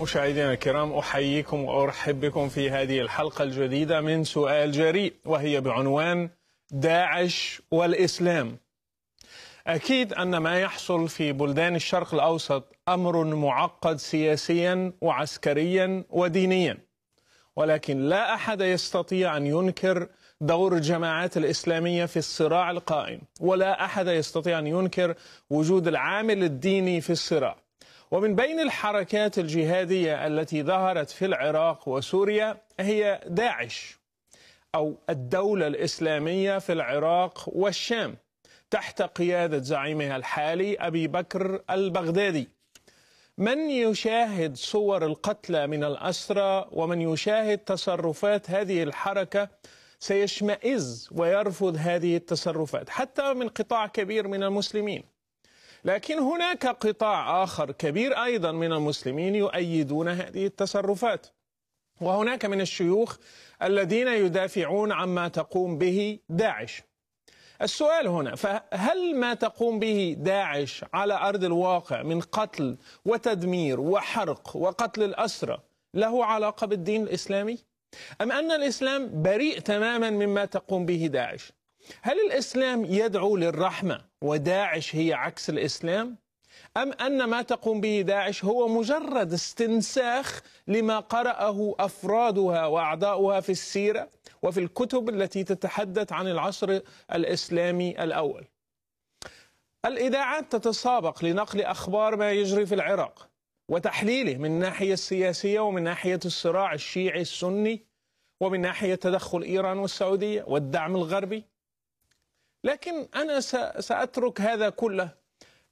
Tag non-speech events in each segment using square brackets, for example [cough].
مشاهدينا الكرام احييكم وارحب بكم في هذه الحلقه الجديده من سؤال جريء وهي بعنوان داعش والاسلام. اكيد ان ما يحصل في بلدان الشرق الاوسط امر معقد سياسيا وعسكريا ودينيا. ولكن لا احد يستطيع ان ينكر دور الجماعات الاسلاميه في الصراع القائم، ولا احد يستطيع ان ينكر وجود العامل الديني في الصراع. ومن بين الحركات الجهادية التي ظهرت في العراق وسوريا هي داعش أو الدولة الإسلامية في العراق والشام تحت قيادة زعيمها الحالي أبي بكر البغدادي من يشاهد صور القتلى من الأسرى ومن يشاهد تصرفات هذه الحركة سيشمئز ويرفض هذه التصرفات حتى من قطاع كبير من المسلمين لكن هناك قطاع آخر كبير أيضا من المسلمين يؤيدون هذه التصرفات وهناك من الشيوخ الذين يدافعون عما تقوم به داعش السؤال هنا فهل ما تقوم به داعش على أرض الواقع من قتل وتدمير وحرق وقتل الأسرى له علاقة بالدين الإسلامي؟ أم أن الإسلام بريء تماما مما تقوم به داعش؟ هل الاسلام يدعو للرحمه وداعش هي عكس الاسلام؟ ام ان ما تقوم به داعش هو مجرد استنساخ لما قراه افرادها واعضاؤها في السيره وفي الكتب التي تتحدث عن العصر الاسلامي الاول. الاذاعات تتسابق لنقل اخبار ما يجري في العراق وتحليله من الناحيه السياسيه ومن ناحيه الصراع الشيعي السني ومن ناحيه تدخل ايران والسعوديه والدعم الغربي لكن أنا سأترك هذا كله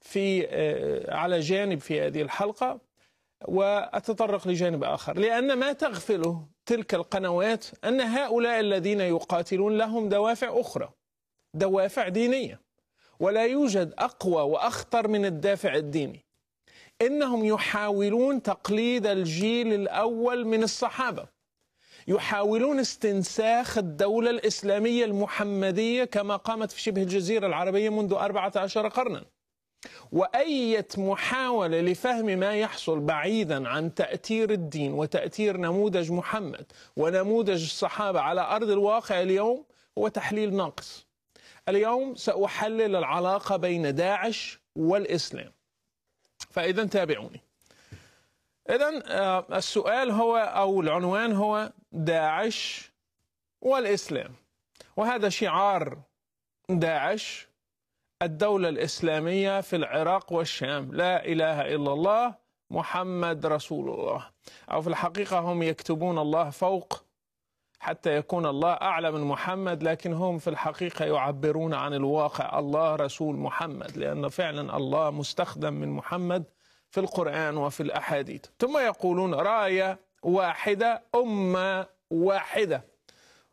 في آه، على جانب في هذه الحلقة وأتطرق لجانب آخر لأن ما تغفله تلك القنوات أن هؤلاء الذين يقاتلون لهم دوافع أخرى دوافع دينية ولا يوجد أقوى وأخطر من الدافع الديني إنهم يحاولون تقليد الجيل الأول من الصحابة يحاولون استنساخ الدولة الإسلامية المحمدية كما قامت في شبه الجزيرة العربية منذ 14 قرنا وأية محاولة لفهم ما يحصل بعيدا عن تأثير الدين وتأثير نموذج محمد ونموذج الصحابة على أرض الواقع اليوم هو تحليل ناقص اليوم سأحلل العلاقة بين داعش والإسلام فإذا تابعوني إذا آه، السؤال هو أو العنوان هو داعش والإسلام وهذا شعار داعش الدولة الإسلامية في العراق والشام لا إله إلا الله محمد رسول الله أو في الحقيقة هم يكتبون الله فوق حتى يكون الله أعلى من محمد لكن هم في الحقيقة يعبرون عن الواقع الله رسول محمد لأن فعلا الله مستخدم من محمد في القرآن وفي الأحاديث ثم يقولون راية واحدة أمة واحدة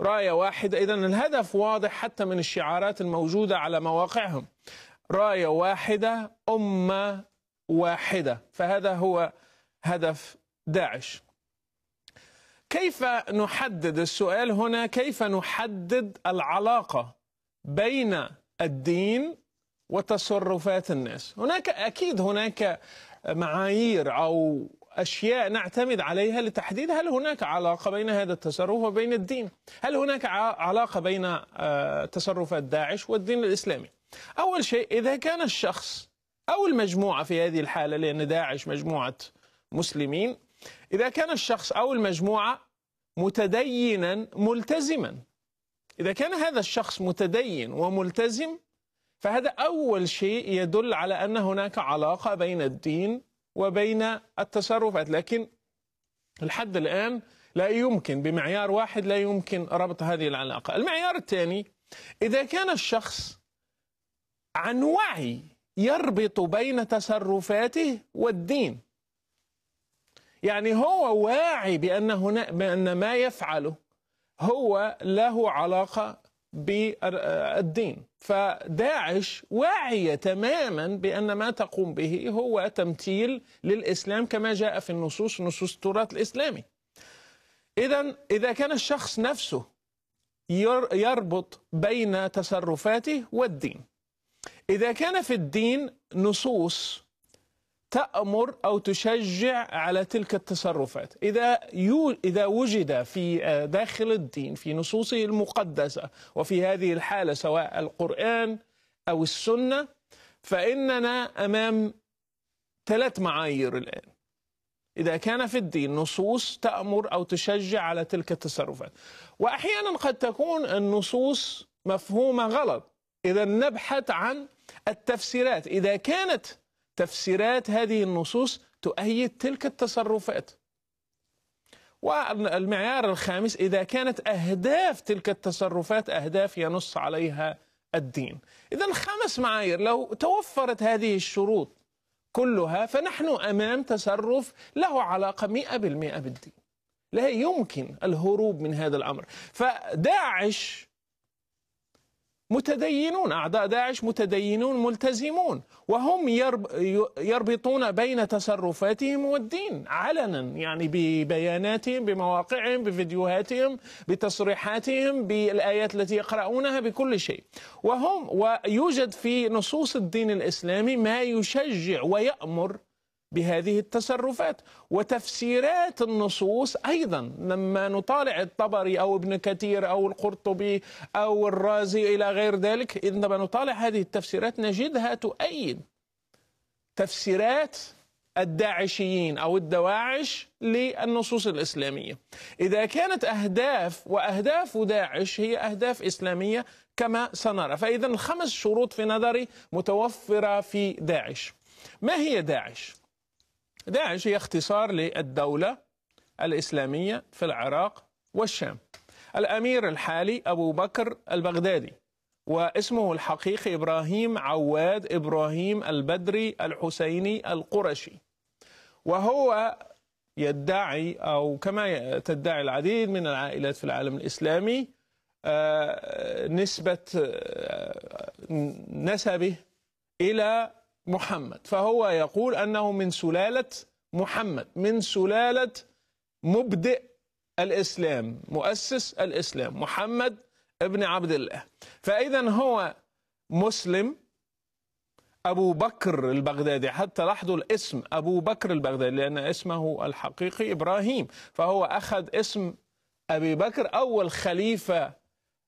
راية واحدة إذا الهدف واضح حتى من الشعارات الموجودة على مواقعهم راية واحدة أمة واحدة فهذا هو هدف داعش كيف نحدد السؤال هنا كيف نحدد العلاقة بين الدين وتصرفات الناس هناك أكيد هناك معايير أو أشياء نعتمد عليها لتحديد هل هناك علاقة بين هذا التصرف وبين الدين هل هناك علاقة بين آه، تصرفات داعش والدين الإسلامي أول شيء إذا كان الشخص أو المجموعة في هذه الحالة لأن داعش مجموعة مسلمين إذا كان الشخص أو المجموعة متدينا ملتزما إذا كان هذا الشخص متدين وملتزم فهذا أول شيء يدل على أن هناك علاقة بين الدين وبين التصرفات لكن لحد الآن لا يمكن بمعيار واحد لا يمكن ربط هذه العلاقة المعيار الثاني إذا كان الشخص عن وعي يربط بين تصرفاته والدين يعني هو واعي بأن, هنا بأن ما يفعله هو له علاقة بالدين فداعش واعية تماما بأن ما تقوم به هو تمثيل للإسلام كما جاء في النصوص نصوص التراث الإسلامي إذا إذا كان الشخص نفسه يربط بين تصرفاته والدين إذا كان في الدين نصوص تأمر أو تشجع على تلك التصرفات إذا, يو إذا وجد في آه، داخل الدين في نصوصه المقدسة وفي هذه الحالة سواء القرآن أو السنة فإننا أمام ثلاث معايير الآن إذا كان في الدين نصوص تأمر أو تشجع على تلك التصرفات وأحيانا قد تكون النصوص مفهومة غلط إذا نبحث عن التفسيرات إذا كانت تفسيرات هذه النصوص تؤيد تلك التصرفات والمعيار الخامس إذا كانت أهداف تلك التصرفات أهداف ينص عليها الدين إذا خمس معايير لو توفرت هذه الشروط كلها فنحن أمام تصرف له علاقة 100% بالدين لا يمكن الهروب من هذا الأمر فداعش متدينون أعداء داعش متدينون ملتزمون وهم يربطون بين تصرفاتهم والدين علنا يعني ببياناتهم بمواقعهم بفيديوهاتهم بتصريحاتهم بالآيات التي يقرؤونها بكل شيء وهم ويوجد في نصوص الدين الإسلامي ما يشجع ويأمر بهذه التصرفات وتفسيرات النصوص ايضا لما نطالع الطبري او ابن كثير او القرطبي او الرازي الى غير ذلك عندما نطالع هذه التفسيرات نجدها تؤيد تفسيرات الداعشيين او الدواعش للنصوص الاسلاميه. اذا كانت اهداف واهداف داعش هي اهداف اسلاميه كما سنرى، فاذا الخمس شروط في نظري متوفره في داعش. ما هي داعش؟ داعش هي اختصار للدولة الإسلامية في العراق والشام الأمير الحالي أبو بكر البغدادي واسمه الحقيقي إبراهيم عواد إبراهيم البدري الحسيني القرشي وهو يدعي أو كما تدعي العديد من العائلات في العالم الإسلامي آه، نسبة آه، نسبه إلى محمد فهو يقول أنه من سلالة محمد من سلالة مبدئ الإسلام مؤسس الإسلام محمد ابن عبد الله فإذا هو مسلم أبو بكر البغدادي حتى لاحظوا الاسم أبو بكر البغدادي لأن اسمه الحقيقي إبراهيم فهو أخذ اسم أبي بكر أول خليفة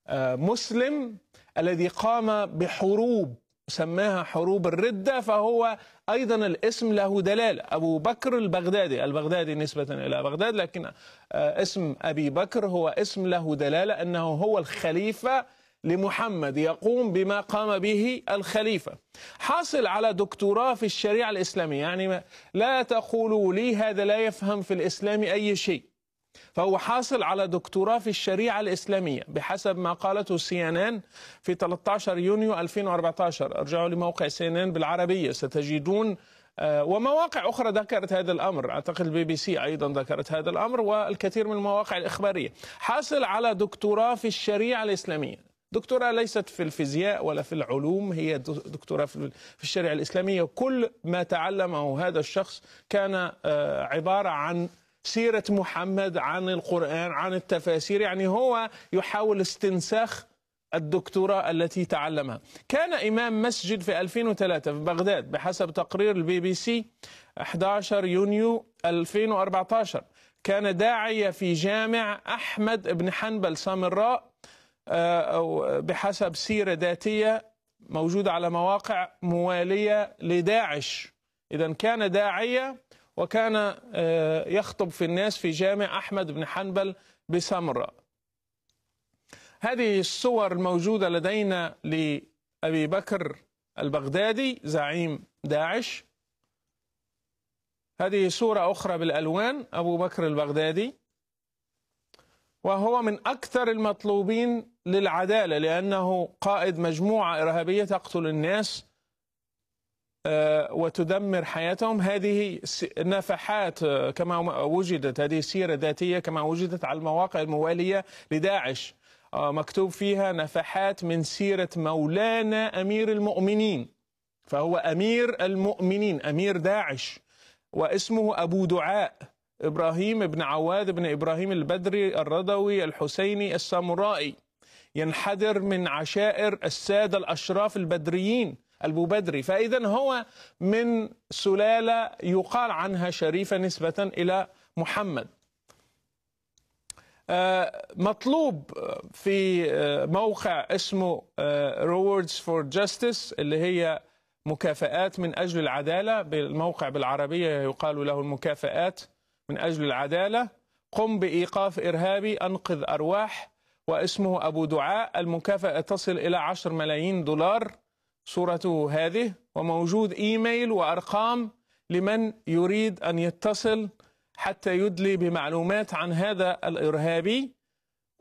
آه، مسلم الذي قام بحروب سماها حروب الردة فهو أيضا الاسم له دلالة أبو بكر البغدادي البغدادي نسبة إلى بغداد لكن آه، اسم أبي بكر هو اسم له دلالة أنه هو الخليفة لمحمد يقوم بما قام به الخليفة حاصل على دكتوراه في الشريعة الإسلامية يعني لا تقولوا لي هذا لا يفهم في الإسلام أي شيء فهو حاصل على دكتوراه في الشريعة الإسلامية بحسب ما قالته سي ان ان في 13 يونيو 2014 ارجعوا لموقع سي ان ان بالعربية ستجدون آه، ومواقع أخرى ذكرت هذا الأمر أعتقد البي بي سي أيضا ذكرت هذا الأمر والكثير من المواقع الإخبارية حاصل على دكتوراه في الشريعة الإسلامية دكتوراه ليست في الفيزياء ولا في العلوم هي دكتوراه في الشريعه الاسلاميه كل ما تعلمه هذا الشخص كان آه، عباره عن سيرة محمد عن القرآن عن التفاسير يعني هو يحاول استنساخ الدكتوراه التي تعلمها كان إمام مسجد في 2003 في بغداد بحسب تقرير البي بي سي 11 يونيو 2014 كان داعية في جامع أحمد بن حنبل سامراء آه، بحسب سيرة ذاتية موجودة على مواقع موالية لداعش إذا كان داعية وكان آه، يخطب في الناس في جامع أحمد بن حنبل بسمرة هذه الصور الموجودة لدينا لأبي بكر البغدادي زعيم داعش هذه صورة أخرى بالألوان أبو بكر البغدادي وهو من أكثر المطلوبين للعدالة لأنه قائد مجموعة إرهابية تقتل الناس آه، وتدمر حياتهم هذه نفحات آه، كما وجدت هذه سيرة ذاتية كما وجدت على المواقع الموالية لداعش آه، مكتوب فيها نفحات من سيرة مولانا أمير المؤمنين فهو أمير المؤمنين أمير داعش واسمه أبو دعاء إبراهيم بن عواد بن إبراهيم البدري الرضوي الحسيني السامورائي ينحدر من عشائر السادة الأشراف البدريين البوبدري فإذا هو من سلالة يقال عنها شريفة نسبة إلى محمد آه، مطلوب آه، في آه، موقع اسمه Rewards for Justice اللي هي مكافآت من أجل العدالة بالموقع بالعربية يقال له المكافآت من أجل العدالة قم بإيقاف إرهابي أنقذ أرواح واسمه أبو دعاء المكافأة تصل إلى 10 ملايين دولار صورته هذه وموجود ايميل وارقام لمن يريد ان يتصل حتى يدلي بمعلومات عن هذا الارهابي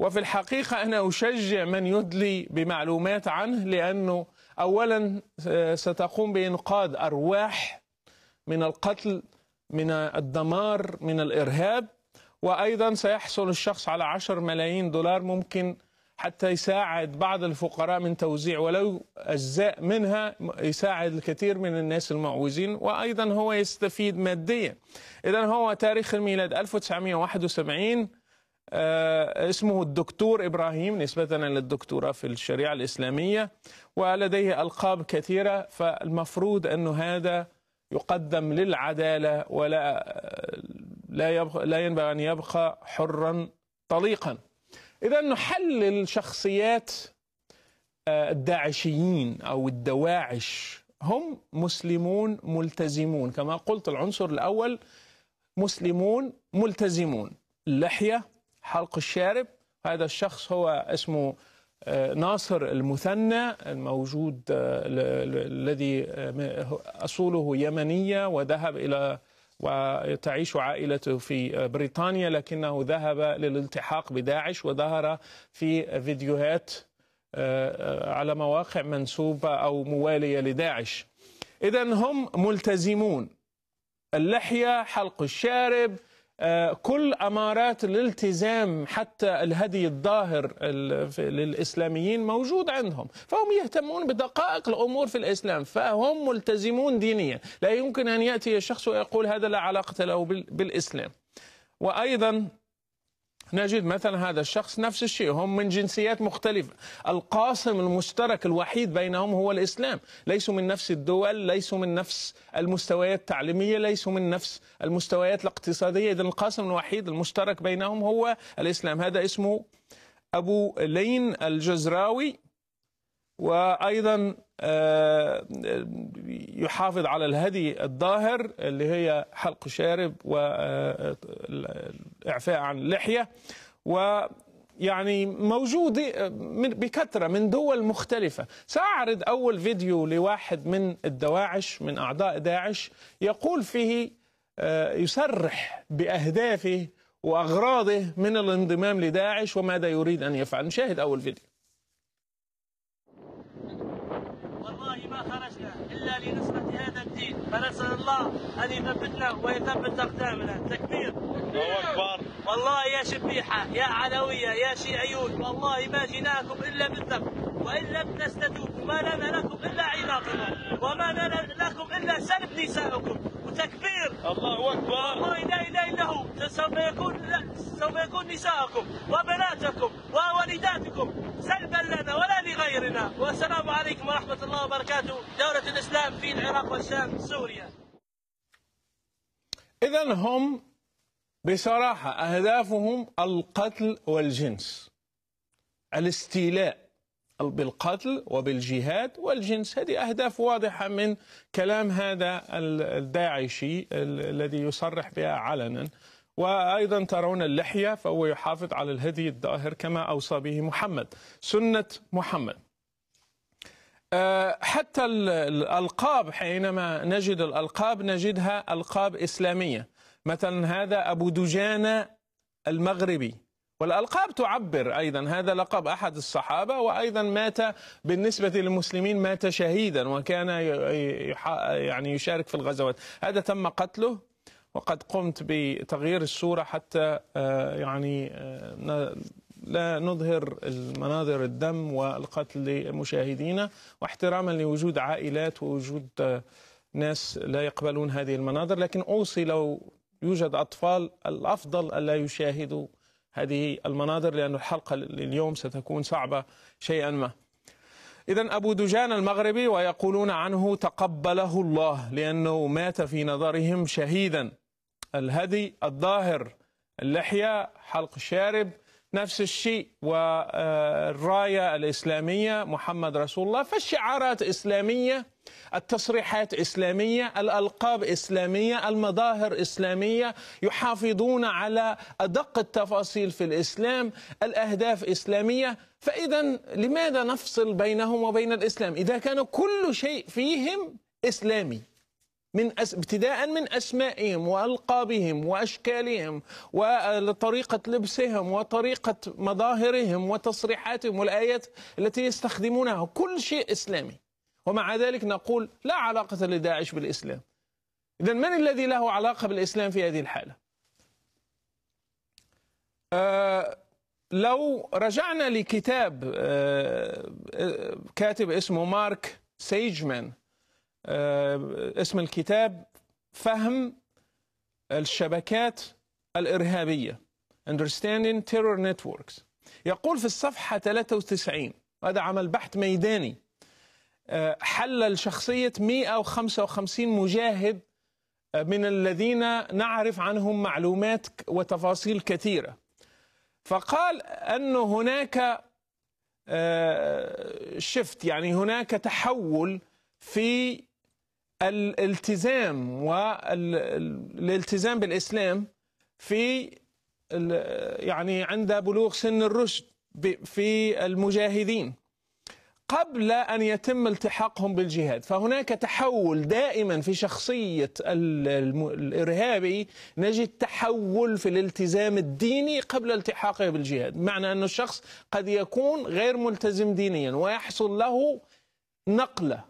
وفي الحقيقه انا اشجع من يدلي بمعلومات عنه لانه اولا آه، ستقوم بانقاذ ارواح من القتل من الدمار من الارهاب وايضا سيحصل الشخص على 10 ملايين دولار ممكن حتى يساعد بعض الفقراء من توزيع ولو أجزاء منها يساعد الكثير من الناس المعوزين وأيضا هو يستفيد ماديا إذا هو تاريخ الميلاد 1971 آه، اسمه الدكتور إبراهيم نسبة للدكتورة في الشريعة الإسلامية ولديه ألقاب كثيرة فالمفروض أن هذا يقدم للعدالة ولا آه، لا, يبقى لا ينبغي أن يبقى حرا طليقا إذا نحلل شخصيات آه، الداعشيين أو الدواعش هم مسلمون ملتزمون كما قلت العنصر الأول مسلمون ملتزمون اللحية حلق الشارب هذا الشخص هو اسمه آه، ناصر المثنى الموجود آه، الذي أصوله يمنية وذهب إلى وتعيش عائلته في بريطانيا لكنه ذهب للالتحاق بداعش وظهر في فيديوهات آه، على مواقع منسوبة أو موالية لداعش إذا هم ملتزمون اللحية حلق الشارب كل امارات الالتزام حتى الهدي الظاهر للاسلاميين موجود عندهم، فهم يهتمون بدقائق الامور في الاسلام، فهم ملتزمون دينيا، لا يمكن ان ياتي شخص ويقول هذا لا علاقه له بالاسلام. وايضا نجد مثلا هذا الشخص نفس الشيء هم من جنسيات مختلفة القاسم المشترك الوحيد بينهم هو الإسلام ليسوا من نفس الدول ليسوا من نفس المستويات التعليمية ليسوا من نفس المستويات الاقتصادية إذن القاسم الوحيد المشترك بينهم هو الإسلام هذا اسمه أبو لين الجزراوي وأيضا آه، يحافظ على الهدي الظاهر اللي هي حلق شارب والإعفاء آه، عن اللحية و يعني موجودة بكثرة من دول مختلفة سأعرض أول فيديو لواحد من الدواعش من أعضاء داعش يقول فيه آه، يصرح بأهدافه وأغراضه من الانضمام لداعش وماذا يريد أن يفعل نشاهد أول فيديو الدين فنسال الله ان يثبتنا ويثبت اقدامنا تكبير الله اكبر والله يا شبيحه يا علويه يا شيعيون والله ما جيناكم الا بالذنب وان لم تستتوبوا ما لنا لكم الا عناقنا وما لنا لكم الا سلب نسائكم وتكبير الله أكبر الله لا إله إلا هو سوف يكون سوف يكون نساءكم وبناتكم ووالداتكم سلبا لنا ولا لغيرنا والسلام عليكم ورحمة الله وبركاته دولة الإسلام في العراق والشام سوريا إذا هم بصراحة أهدافهم القتل والجنس الاستيلاء بالقتل وبالجهاد والجنس هذه أهداف واضحة من كلام هذا الداعشي الذي يصرح بها علنا وأيضا ترون اللحية فهو يحافظ على الهدي الظاهر كما أوصى به محمد سنة محمد آه، حتى الألقاب حينما نجد الألقاب نجدها ألقاب إسلامية مثلا هذا أبو دجانة المغربي والألقاب تعبر أيضا هذا لقب أحد الصحابة وأيضا مات بالنسبة للمسلمين مات شهيدا وكان يعني يشارك في الغزوات هذا تم قتله وقد قمت بتغيير الصورة حتى آه، يعني آه، لا نظهر المناظر الدم والقتل لمشاهدينا واحتراما لوجود عائلات ووجود آه، ناس لا يقبلون هذه المناظر لكن أوصي لو يوجد أطفال الأفضل ألا يشاهدوا هذه المناظر لأن الحلقة اليوم ستكون صعبة شيئا ما إذا أبو دجان المغربي ويقولون عنه تقبله الله لأنه مات في نظرهم شهيدا الهدي الظاهر اللحية حلق الشارب نفس الشيء والراية الإسلامية محمد رسول الله فالشعارات إسلامية التصريحات إسلامية الألقاب إسلامية المظاهر إسلامية يحافظون على أدق التفاصيل في الإسلام الأهداف إسلامية فإذا لماذا نفصل بينهم وبين الإسلام إذا كان كل شيء فيهم إسلامي من أس... ابتداء من اسمائهم والقابهم واشكالهم وطريقه لبسهم وطريقه مظاهرهم وتصريحاتهم والايات التي يستخدمونها كل شيء اسلامي ومع ذلك نقول لا علاقة لداعش بالإسلام إذا من الذي له علاقة بالإسلام في هذه الحالة آه لو رجعنا لكتاب آه،, آه كاتب اسمه مارك سيجمان آه اسم الكتاب فهم الشبكات الإرهابية Understanding Terror Networks يقول في الصفحة 93 هذا عمل بحث ميداني حلل شخصية 155 مجاهد آه، من الذين نعرف عنهم معلومات وتفاصيل كثيرة فقال أن هناك شفت آه، يعني هناك تحول في الالتزام والالتزام بالإسلام في يعني عند بلوغ سن الرشد في المجاهدين قبل أن يتم التحاقهم بالجهاد فهناك تحول دائما في شخصية الإرهابي نجد تحول في الالتزام الديني قبل التحاقه بالجهاد معنى أن الشخص قد يكون غير ملتزم دينيا ويحصل له نقلة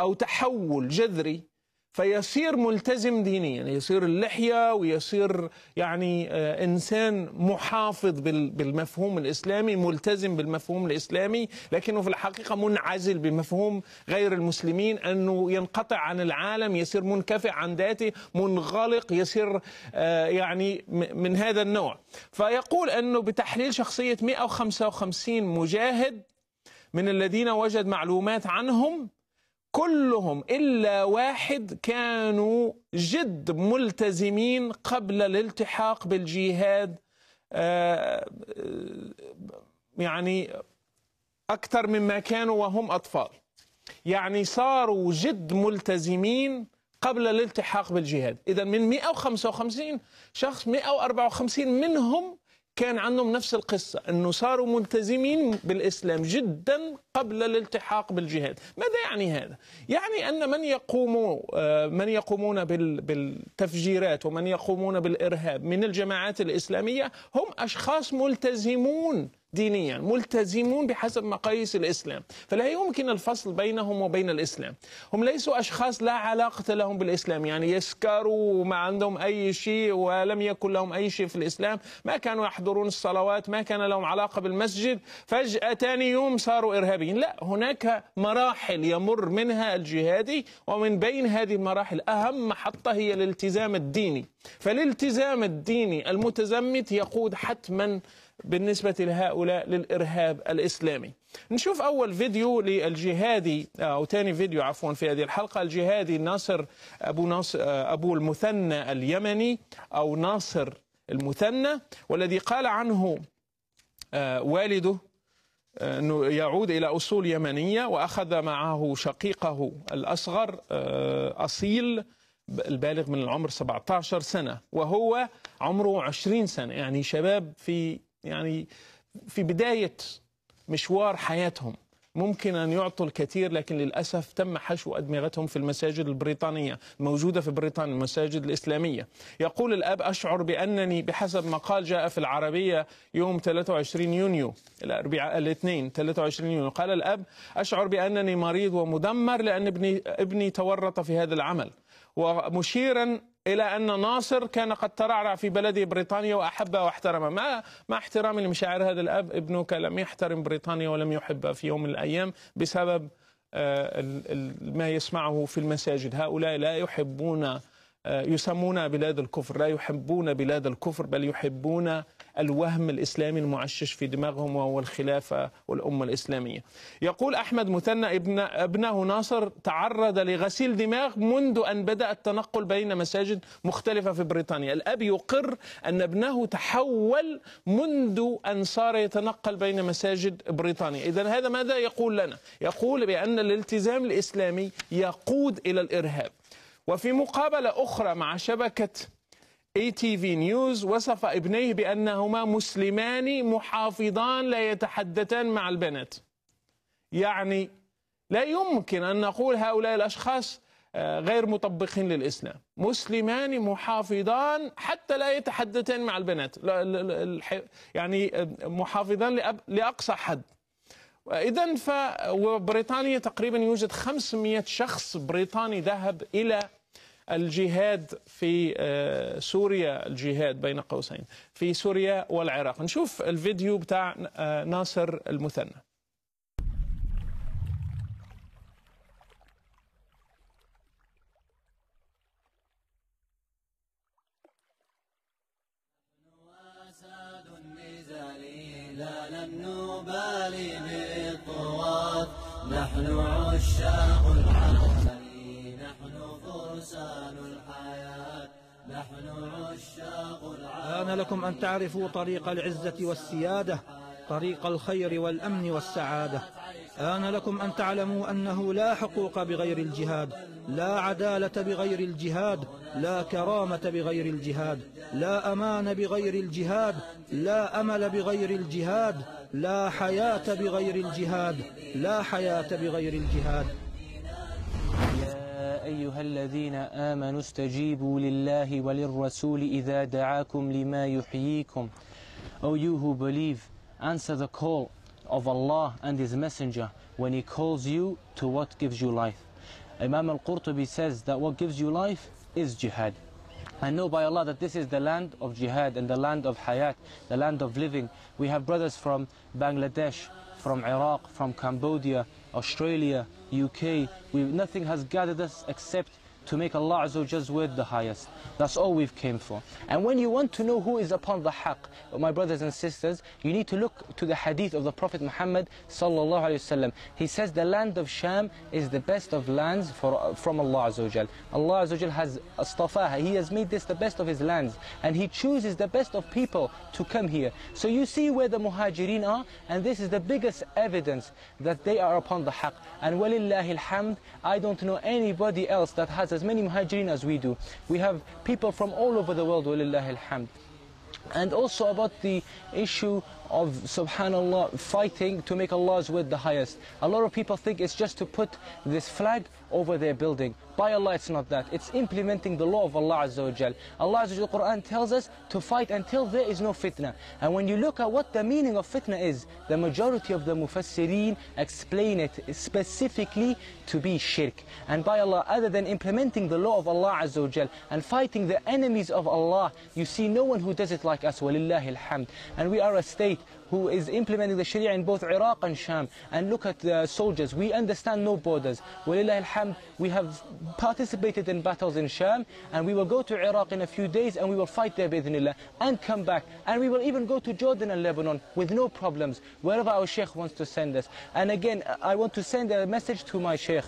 أو تحول جذري فيصير ملتزم دينيا يعني يصير اللحية ويصير يعني آه، إنسان محافظ بالمفهوم الإسلامي ملتزم بالمفهوم الإسلامي لكنه في الحقيقة منعزل بمفهوم غير المسلمين أنه ينقطع عن العالم يصير منكفئ عن ذاته منغلق يصير آه، يعني من هذا النوع فيقول أنه بتحليل شخصية 155 مجاهد من الذين وجد معلومات عنهم كلهم إلا واحد كانوا جد ملتزمين قبل الالتحاق بالجهاد آه، يعني أكثر مما كانوا وهم أطفال يعني صاروا جد ملتزمين قبل الالتحاق بالجهاد إذا من 155 شخص 154 منهم كان عندهم نفس القصة أنه صاروا ملتزمين بالإسلام جدا قبل الالتحاق بالجهاد ماذا يعني هذا؟ يعني أن من يقوم آه، من يقومون بالتفجيرات ومن يقومون بالإرهاب من الجماعات الإسلامية هم أشخاص ملتزمون دينيا ملتزمون بحسب مقاييس الإسلام فلا يمكن الفصل بينهم وبين الإسلام هم ليسوا أشخاص لا علاقة لهم بالإسلام يعني يسكروا وما عندهم أي شيء ولم يكن لهم أي شيء في الإسلام ما كانوا يحضرون الصلوات ما كان لهم علاقة بالمسجد فجأة ثاني يوم صاروا إرهابيين لا هناك مراحل يمر منها الجهادي ومن بين هذه المراحل أهم محطة هي الالتزام الديني فالالتزام الديني المتزمت يقود حتما بالنسبة لهؤلاء للإرهاب الإسلامي نشوف أول فيديو للجهادي آه، أو ثاني فيديو عفوا في هذه الحلقة الجهادي ناصر أبو, ناصر آه، أبو المثنى اليمني أو ناصر المثنى والذي قال عنه آه، والده أنه يعود إلى أصول يمنية وأخذ معه شقيقه الأصغر أصيل البالغ من العمر 17 سنة وهو عمره 20 سنة يعني شباب في يعني في بداية مشوار حياتهم ممكن أن يعطوا الكثير لكن للأسف تم حشو أدمغتهم في المساجد البريطانية الموجودة في بريطانيا المساجد الإسلامية يقول الأب أشعر بأنني بحسب مقال جاء في العربية يوم 23 يونيو الأربعاء الاثنين 23 يونيو قال الأب أشعر بأنني مريض ومدمر لأن ابني, ابني تورط في هذا العمل ومشيرا الى ان ناصر كان قد ترعرع في بلده بريطانيا واحب واحترم ما ما احترامي لمشاعر هذا الاب ابنك لم يحترم بريطانيا ولم يحبها في يوم من الايام بسبب آه، ما يسمعه في المساجد هؤلاء لا يحبون آه، يسمون بلاد الكفر لا يحبون بلاد الكفر بل يحبون الوهم الإسلامي المعشش في دماغهم وهو الخلافة والأمة الإسلامية يقول أحمد مثنى ابن ابنه ناصر تعرض لغسيل دماغ منذ أن بدأ التنقل بين مساجد مختلفة في بريطانيا الأب يقر أن ابنه تحول منذ أن صار يتنقل بين مساجد بريطانيا إذا هذا ماذا يقول لنا؟ يقول بأن الالتزام الإسلامي يقود إلى الإرهاب وفي مقابلة أخرى مع شبكة اي تي في نيوز وصف ابنيه بانهما مسلمان محافظان لا يتحدثان مع البنات. يعني لا يمكن ان نقول هؤلاء الاشخاص آه، غير مطبقين للاسلام، مسلمان محافظان حتى لا يتحدثان مع البنات، يعني آه، محافظان لاقصى حد. اذا فبريطانيا تقريبا يوجد 500 شخص بريطاني ذهب الى الجهاد في آه، سوريا الجهاد بين قوسين في سوريا والعراق نشوف الفيديو بتاع آه، ناصر المثنى نحن عشاق فرسان الحياة نحن عشاق الآن لكم أن تعرفوا طريق العزة والسيادة طريق الخير والأمن والسعادة آن لكم أن تعلموا أنه لا حقوق بغير الجهاد لا عدالة بغير الجهاد لا كرامة بغير الجهاد لا أمان بغير الجهاد لا أمل بغير الجهاد لا حياة بغير الجهاد لا حياة بغير الجهاد أيها الذين آمنوا استجيبوا لله وللرسول إذا دعاكم لما يحييكم O you who believe, answer the call of Allah and His Messenger when He calls you to what gives you life. Imam al-Qurtubi says that what gives you life is jihad. I know by Allah that this is the land of jihad and the land of hayat, the land of living. We have brothers from Bangladesh, from Iraq, from Cambodia, Australia, UK. We, nothing has gathered us except to make Allah just word the highest. That's all we've came for. And when you want to know who is upon the haqq, my brothers and sisters, you need to look to the hadith of the Prophet Muhammad sallallahu alayhi wasallam. He says the land of Sham is the best of lands for, from Allah Azza Allah Azza has astafaha. He has made this the best of his lands. And he chooses the best of people to come here. So you see where the muhajirin are, and this is the biggest evidence that they are upon the haqq. And walillahi alhamd, I don't know anybody else that has a as many muhajirin as we do. We have people from all over the world, walillahil hamd. And also about the issue of subhanallah fighting to make Allah's word the highest. A lot of people think it's just to put this flag over their building. By Allah, it's not that. It's implementing the law of Allah Azza wa Jal. Allah Azza wa Quran tells us to fight until there is no fitna. And when you look at what the meaning of fitna is, the majority of the mufassireen explain it specifically to be shirk. And by Allah, other than implementing the law of Allah Azza wa Jal and fighting the enemies of Allah, you see no one who does it like us. Walillahi alhamd. And we are a state who is implementing the Sharia in both Iraq and Sham. And look at the soldiers. We understand no borders. we have participated in battles in Sham, and we will go to Iraq in a few days, and we will fight there, bidnillah, and come back. And we will even go to Jordan and Lebanon with no problems, wherever our Sheikh wants to send us. And again, I want to send a message to my Sheikh.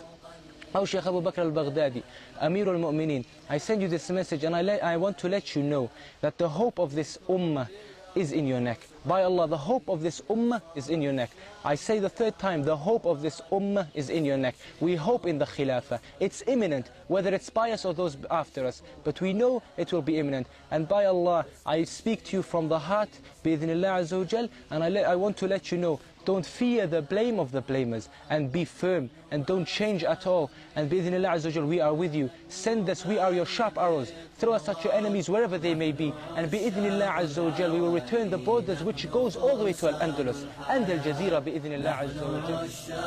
Abu Bakr al Baghdadi, Amir al المؤمنين I send you this message and I, let, I want to let you know that the hope of this ummah is in your neck. By Allah, the hope of this ummah is in your neck. I say the third time, the hope of this ummah is in your neck. We hope in the khilafah. It's imminent, whether it's by us or those after us. But we know it will be imminent. And by Allah, I speak to you from the heart, bi Azza wa and I, I want to let you know don't fear the blame of the blamers and be firm and don't change at all. And bi'idhnillah azawajal, we are with you. Send us, we are your sharp arrows. Throw us at your enemies wherever they may be. And bi'idhnillah azawajal, we will return the borders which goes all the way to Al-Andalus and Al-Jazeera bi'idhnillah azawajal.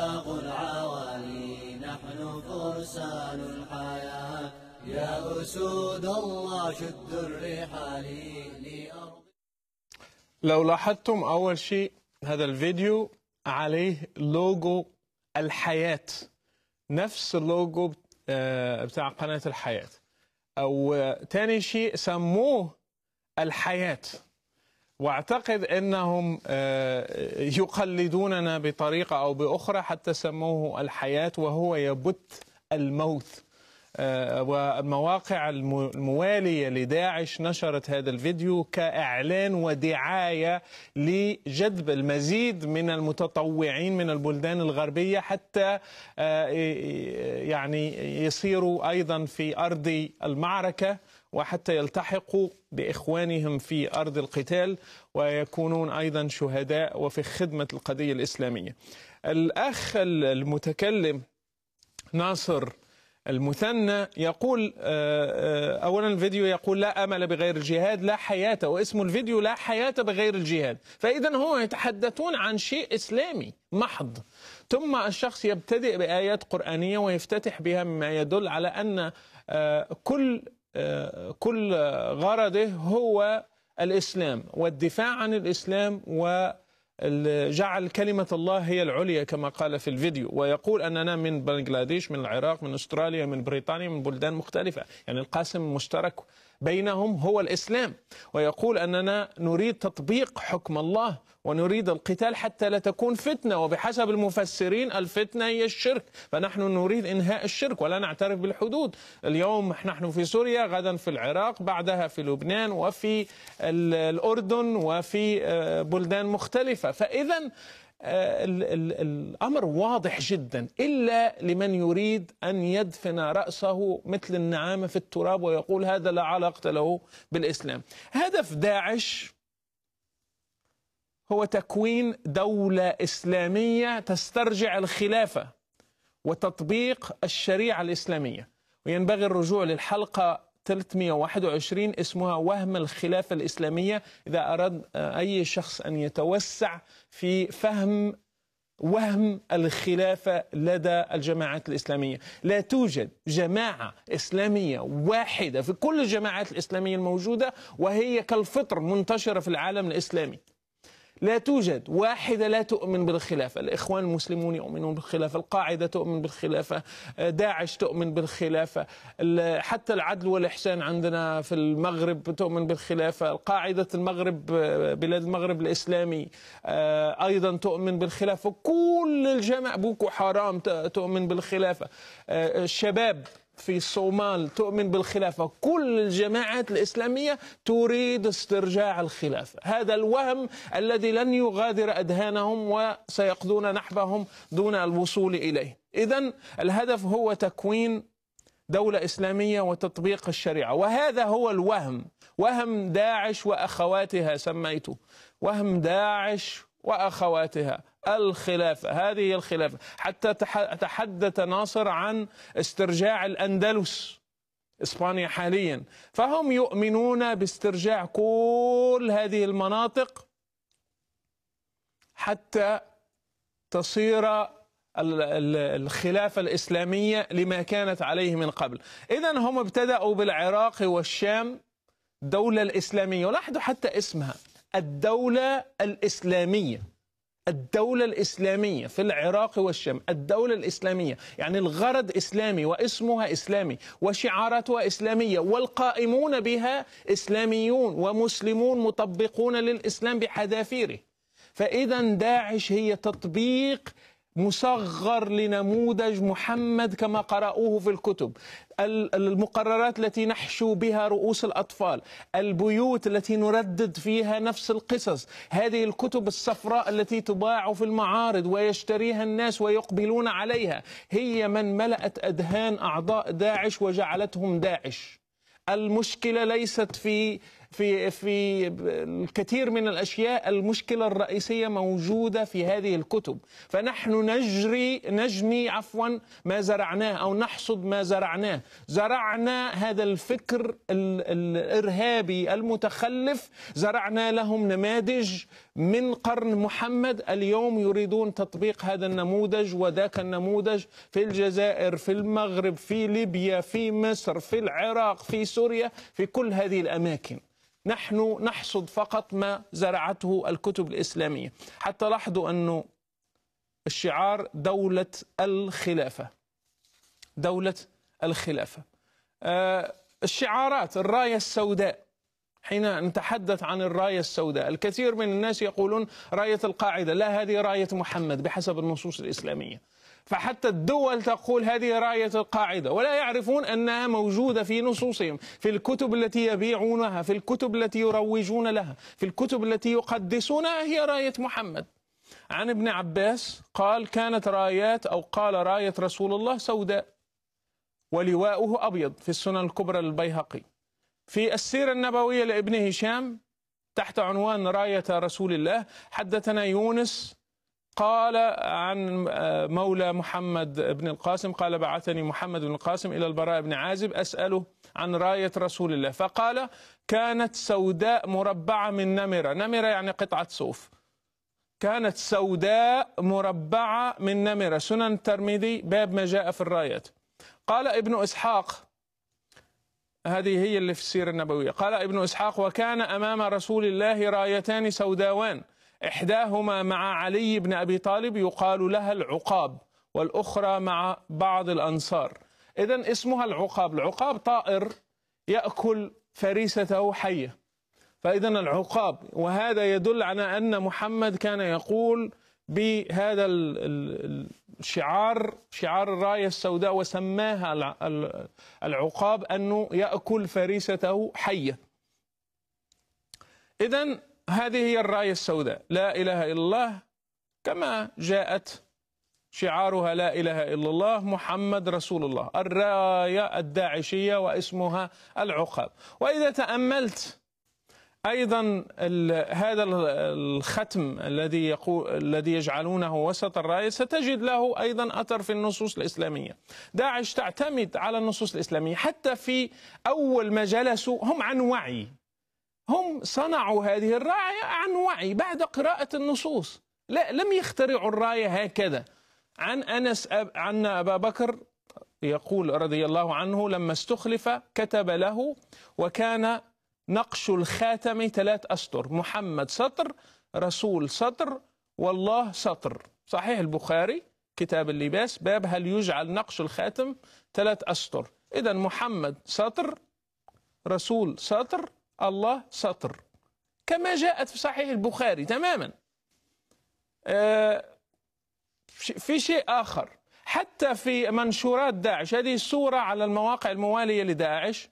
يا لو لاحظتم أول شيء هذا الفيديو عليه لوجو الحياة نفس اللوجو آه، بتاع قناة الحياة أو آه، تاني شيء سموه الحياة واعتقد انهم آه، يقلدوننا بطريقه او باخرى حتى سموه الحياه وهو يبث الموت آه، والمواقع الموالية لداعش نشرت هذا الفيديو كإعلان ودعاية لجذب المزيد من المتطوعين من البلدان الغربية حتى آه، يعني يصيروا أيضا في أرض المعركة وحتى يلتحقوا باخوانهم في ارض القتال ويكونون ايضا شهداء وفي خدمه القضيه الاسلاميه. الاخ المتكلم ناصر المثنى يقول آه، آه، اولا الفيديو يقول لا امل بغير الجهاد لا حياه واسم الفيديو لا حياه بغير الجهاد فاذا هو يتحدثون عن شيء اسلامي محض ثم الشخص يبتدئ بايات قرانيه ويفتتح بها مما يدل على ان آه، كل كل غرضه هو الاسلام والدفاع عن الاسلام و جعل كلمة الله هي العليا كما قال في الفيديو ويقول أننا من بنغلاديش من العراق من أستراليا من بريطانيا من بلدان مختلفة يعني القاسم مشترك بينهم هو الإسلام ويقول أننا نريد تطبيق حكم الله ونريد القتال حتى لا تكون فتنة وبحسب المفسرين الفتنة هي الشرك فنحن نريد إنهاء الشرك ولا نعترف بالحدود اليوم نحن في سوريا غدا في العراق بعدها في لبنان وفي الأردن وفي آه، بلدان مختلفة فإذا آه، الأمر واضح جدا إلا لمن يريد أن يدفن رأسه مثل النعامة في التراب ويقول هذا لا علاقة له بالإسلام هدف داعش هو تكوين دولة إسلامية تسترجع الخلافة وتطبيق الشريعة الإسلامية وينبغي الرجوع للحلقة 321 اسمها وهم الخلافة الإسلامية إذا أراد آه، أي شخص أن يتوسع في فهم وهم الخلافة لدى الجماعات الإسلامية لا توجد جماعة إسلامية واحدة في كل الجماعات الإسلامية الموجودة وهي كالفطر منتشرة في العالم الإسلامي لا توجد واحدة لا تؤمن بالخلافة الإخوان المسلمون يؤمنون بالخلافة القاعدة تؤمن بالخلافة داعش تؤمن بالخلافة حتى العدل والإحسان عندنا في المغرب تؤمن بالخلافة قاعدة المغرب بلاد المغرب الإسلامي آه، أيضا تؤمن بالخلافة كل الجماعة بوكو حرام تؤمن بالخلافة آه، الشباب في الصومال تؤمن بالخلافة كل الجماعات الإسلامية تريد استرجاع الخلافة هذا الوهم الذي لن يغادر أذهانهم وسيقضون نحبهم دون الوصول إليه إذا الهدف هو تكوين دولة إسلامية وتطبيق الشريعة وهذا هو الوهم وهم داعش وأخواتها سميته وهم داعش وأخواتها الخلافة هذه الخلافة حتى تحدث ناصر عن استرجاع الأندلس إسبانيا حاليا فهم يؤمنون باسترجاع كل هذه المناطق حتى تصير الخلافة الإسلامية لما كانت عليه من قبل إذا هم ابتدأوا بالعراق والشام دولة الإسلامية ولاحظوا حتى اسمها الدولة الإسلامية الدولة الإسلامية في العراق والشام الدولة الإسلامية يعني الغرض إسلامي واسمها إسلامي وشعاراتها إسلامية والقائمون بها إسلاميون ومسلمون مطبقون للإسلام بحذافيره فإذا داعش هي تطبيق مصغر لنموذج محمد كما قرأوه في الكتب المقررات التي نحشو بها رؤوس الأطفال البيوت التي نردد فيها نفس القصص هذه الكتب الصفراء التي تباع في المعارض ويشتريها الناس ويقبلون عليها هي من ملأت أذهان أعضاء داعش وجعلتهم داعش المشكلة ليست في في في الكثير من الاشياء المشكله الرئيسيه موجوده في هذه الكتب فنحن نجري نجني عفوا ما زرعناه او نحصد ما زرعناه زرعنا هذا الفكر الارهابي المتخلف زرعنا لهم نماذج من قرن محمد اليوم يريدون تطبيق هذا النموذج وذاك النموذج في الجزائر في المغرب في ليبيا في مصر في العراق في سوريا في كل هذه الاماكن نحن نحصد فقط ما زرعته الكتب الإسلامية حتى لاحظوا أنه الشعار دولة الخلافة دولة الخلافة آه، الشعارات الراية السوداء حين نتحدث عن الراية السوداء الكثير من الناس يقولون راية القاعدة لا هذه راية محمد بحسب النصوص الإسلامية فحتى الدول تقول هذه راية القاعدة ولا يعرفون أنها موجودة في نصوصهم في الكتب التي يبيعونها في الكتب التي يروجون لها في الكتب التي يقدسونها هي راية محمد عن ابن عباس قال كانت رايات أو قال راية رسول الله سوداء ولواؤه أبيض في السنن الكبرى للبيهقي في السيرة النبوية لابن هشام تحت عنوان راية رسول الله حدثنا يونس قال عن آه، مولى محمد بن القاسم قال بعثني محمد بن القاسم إلى البراء بن عازب أسأله عن راية رسول الله فقال كانت سوداء مربعة من نمرة نمرة يعني قطعة صوف كانت سوداء مربعة من نمرة سنن الترمذي باب ما جاء في الرايات قال ابن إسحاق هذه هي اللي في السيرة النبوية قال ابن إسحاق وكان أمام رسول الله رايتان سوداوان إحداهما مع علي بن أبي طالب يقال لها العقاب والأخرى مع بعض الأنصار إذا اسمها العقاب العقاب طائر يأكل فريسته حية فإذا العقاب وهذا يدل على أن محمد كان يقول بهذا الشعار شعار الراية السوداء وسماها العقاب أنه يأكل فريسته حية إذا هذه هي الراية السوداء لا إله إلا الله كما جاءت شعارها لا إله إلا الله محمد رسول الله الراية الداعشية واسمها العقاب وإذا تأملت ايضا هذا الختم الذي يقول الذي يجعلونه وسط الرايه ستجد له ايضا اثر في النصوص الاسلاميه. داعش تعتمد على النصوص الاسلاميه حتى في اول ما جلسوا هم عن وعي هم صنعوا هذه الراية عن وعي بعد قراءة النصوص لا لم يخترعوا الراية هكذا عن أنس أب عن أبا بكر يقول رضي الله عنه لما استخلف كتب له وكان نقش الخاتم ثلاث أسطر محمد سطر رسول سطر والله سطر صحيح البخاري كتاب اللباس باب هل يجعل نقش الخاتم ثلاث أسطر إذا محمد سطر رسول سطر الله سطر كما جاءت في صحيح البخاري تماما آه، في شيء آخر حتى في منشورات داعش هذه الصورة على المواقع الموالية لداعش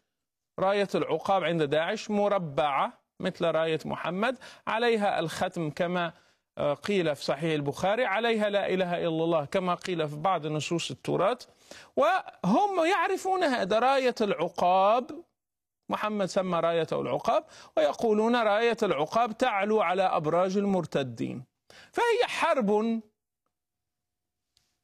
راية العقاب عند داعش مربعة مثل راية محمد عليها الختم كما آه، قيل في صحيح البخاري عليها لا إله إلا الله كما قيل في بعض نصوص التراث وهم يعرفون هذا راية العقاب محمد سمى راية العقاب ويقولون راية العقاب تعلو على أبراج المرتدين فهي حرب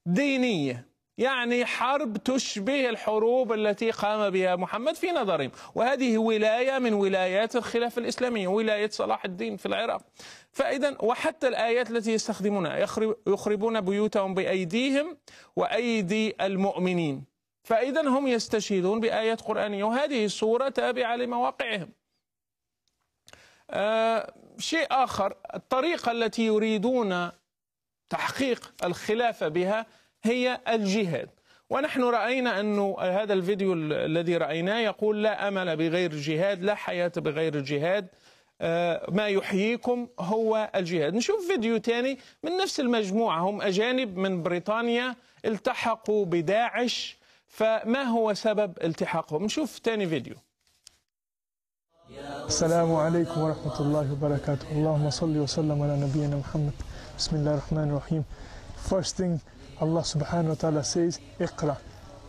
دينية يعني حرب تشبه الحروب التي قام بها محمد في نظرهم وهذه ولاية من ولايات الخلافة الإسلامية ولاية صلاح الدين في العراق فإذا وحتى الآيات التي يستخدمونها يخربون بيوتهم بأيديهم وأيدي المؤمنين فإذا هم يستشهدون بآية قرآنية وهذه الصورة تابعة لمواقعهم آه شيء آخر الطريقة التي يريدون تحقيق الخلافة بها هي الجهاد ونحن رأينا أن هذا الفيديو الذي رأيناه يقول لا أمل بغير الجهاد لا حياة بغير الجهاد آه، ما يحييكم هو الجهاد نشوف فيديو ثاني من نفس المجموعة هم أجانب من بريطانيا التحقوا بداعش فما هو سبب التحاقهم نشوف تاني فيديو السلام عليكم ورحمة الله وبركاته اللهم صل وسلم على نبينا محمد بسم الله الرحمن الرحيم First thing Allah subhanahu wa ta'ala says اقرأ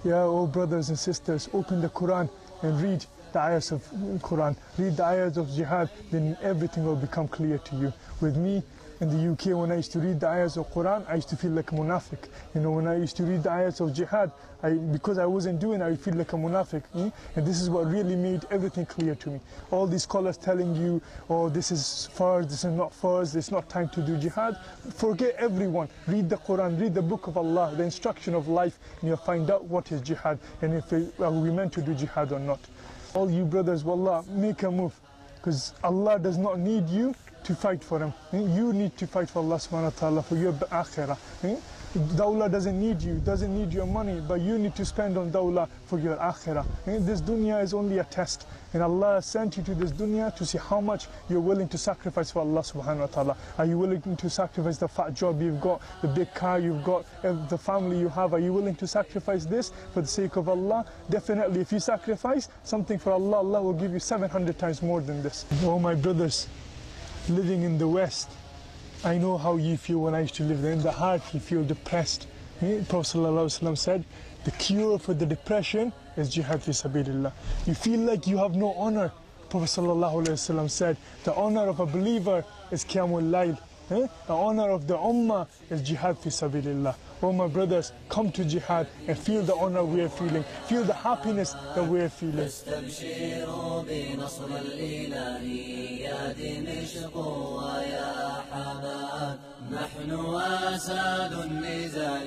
يا all brothers and sisters, open the Quran and read the ayahs of Quran, read the ayahs of jihad, then everything will become clear to you. With me, in the UK, when I used to read the ayahs of Quran, I used to feel like a munafiq. You know, when I used to read the ayahs of jihad, I, because I wasn't doing, I feel like a munafiq. Mm? And this is what really made everything clear to me. All these scholars telling you, oh, this is first, this is not farz, it's not time to do jihad. Forget everyone. Read the Quran, read the book of Allah, the instruction of life, and you'll find out what is jihad and if it, are we meant to do jihad or not. All you brothers, wallah, make a move because Allah does not need you to fight for him. You need to fight for Allah subhanahu wa ta'ala, for your akhirah. Dawla doesn't need you, doesn't need your money, but you need to spend on Dawla for your akhirah. This dunya is only a test. And Allah sent you to this dunya to see how much you're willing to sacrifice for Allah subhanahu wa ta'ala. Are you willing to sacrifice the fat job you've got, the big car you've got, eh, the family you have? Are you willing to sacrifice this for the sake of Allah? Definitely, if you sacrifice something for Allah, Allah will give you 700 times more than this. Oh my brothers, living in the West, I know how you feel when I used to live there. In the heart, you feel depressed. Eh, Prophet ﷺ said, the cure for the depression is jihad fi sabilillah. You feel like you have no honor. Prophet ﷺ said, the honor of a believer is qiyamul layl. Eh, the honor of the ummah is jihad fi sabilillah. where my brothers come to jihad and feel the honor we are feeling, feel the happiness that we are feeling. نحن أساد النزال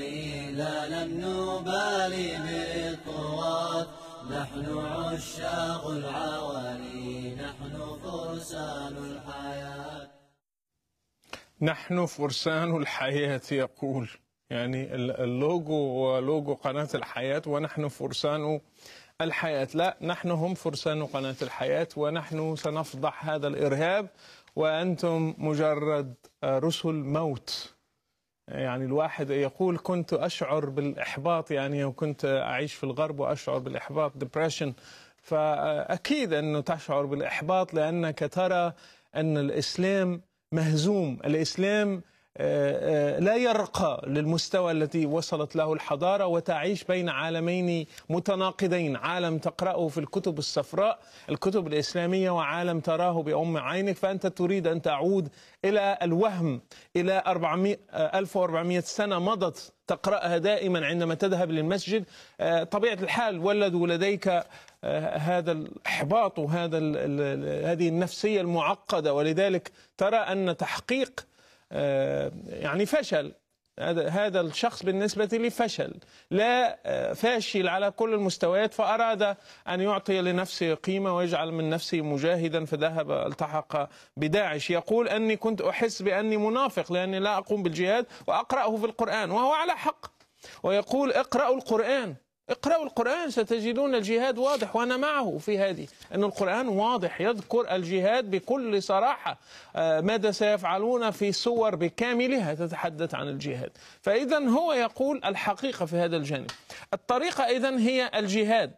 لا لم نبالي بالقوات نحن عشاق العوالي نحن فرسان الحياة نحن فرسان الحياة يقول يعني اللوجو لوجو قناة الحياة ونحن فرسان الحياة لا نحن هم فرسان قناة الحياة ونحن سنفضح هذا الإرهاب وأنتم مجرد رسل موت يعني الواحد يقول كنت أشعر بالإحباط يعني وكنت أعيش في الغرب وأشعر بالإحباط depression فأكيد أنه تشعر بالإحباط لأنك ترى أن الإسلام مهزوم الإسلام آه، آه، لا يرقى للمستوى الذي وصلت له الحضارة وتعيش بين عالمين متناقضين عالم تقرأه في الكتب الصفراء الكتب الإسلامية وعالم تراه بأم عينك فأنت تريد أن تعود إلى الوهم إلى 400 1400 آه، سنة مضت تقرأها دائما عندما تذهب للمسجد طبيعة الحال ولد لديك هذا الإحباط وهذا هذه النفسية المعقدة ولذلك ترى أن تحقيق آه، يعني فشل هذا الشخص بالنسبة لي فشل لا آه، فاشل على كل المستويات فأراد أن يعطي لنفسه قيمة ويجعل من نفسه مجاهدا فذهب التحق بداعش يقول أني كنت أحس بأني منافق لأني لا أقوم بالجهاد وأقرأه في القرآن وهو على حق ويقول اقرأوا القرآن اقرأوا القرآن ستجدون الجهاد واضح وأنا معه في هذه أن القرآن واضح يذكر الجهاد بكل صراحة آه، ماذا سيفعلون في سور بكاملها تتحدث عن الجهاد فإذا هو يقول الحقيقة في هذا الجانب الطريقة إذا هي الجهاد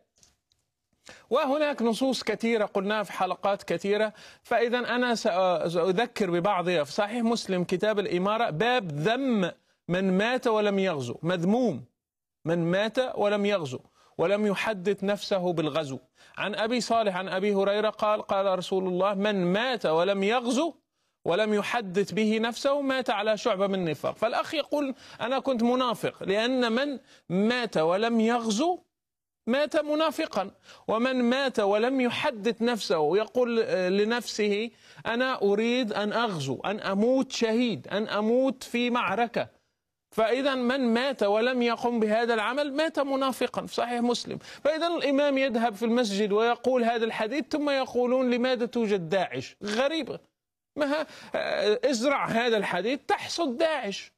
وهناك نصوص كثيرة قلناها في حلقات كثيرة فإذا أنا سأذكر ببعضها في صحيح مسلم كتاب الإمارة باب ذم من مات ولم يغزو مذموم من مات ولم يغزو ولم يحدث نفسه بالغزو عن أبي صالح عن أبي هريرة قال قال رسول الله من مات ولم يغزو ولم يحدث به نفسه مات على شعبة من نفاق فالأخ يقول أنا كنت منافق لأن من مات ولم يغزو مات منافقا ومن مات ولم يحدث نفسه يقول لنفسه أنا أريد أن أغزو أن أموت شهيد أن أموت في معركة فإذا من مات ولم يقم بهذا العمل مات منافقا في صحيح مسلم فإذا الإمام يذهب في المسجد ويقول هذا الحديث ثم يقولون لماذا توجد داعش غريبة ما آه، ازرع هذا الحديث تحصد داعش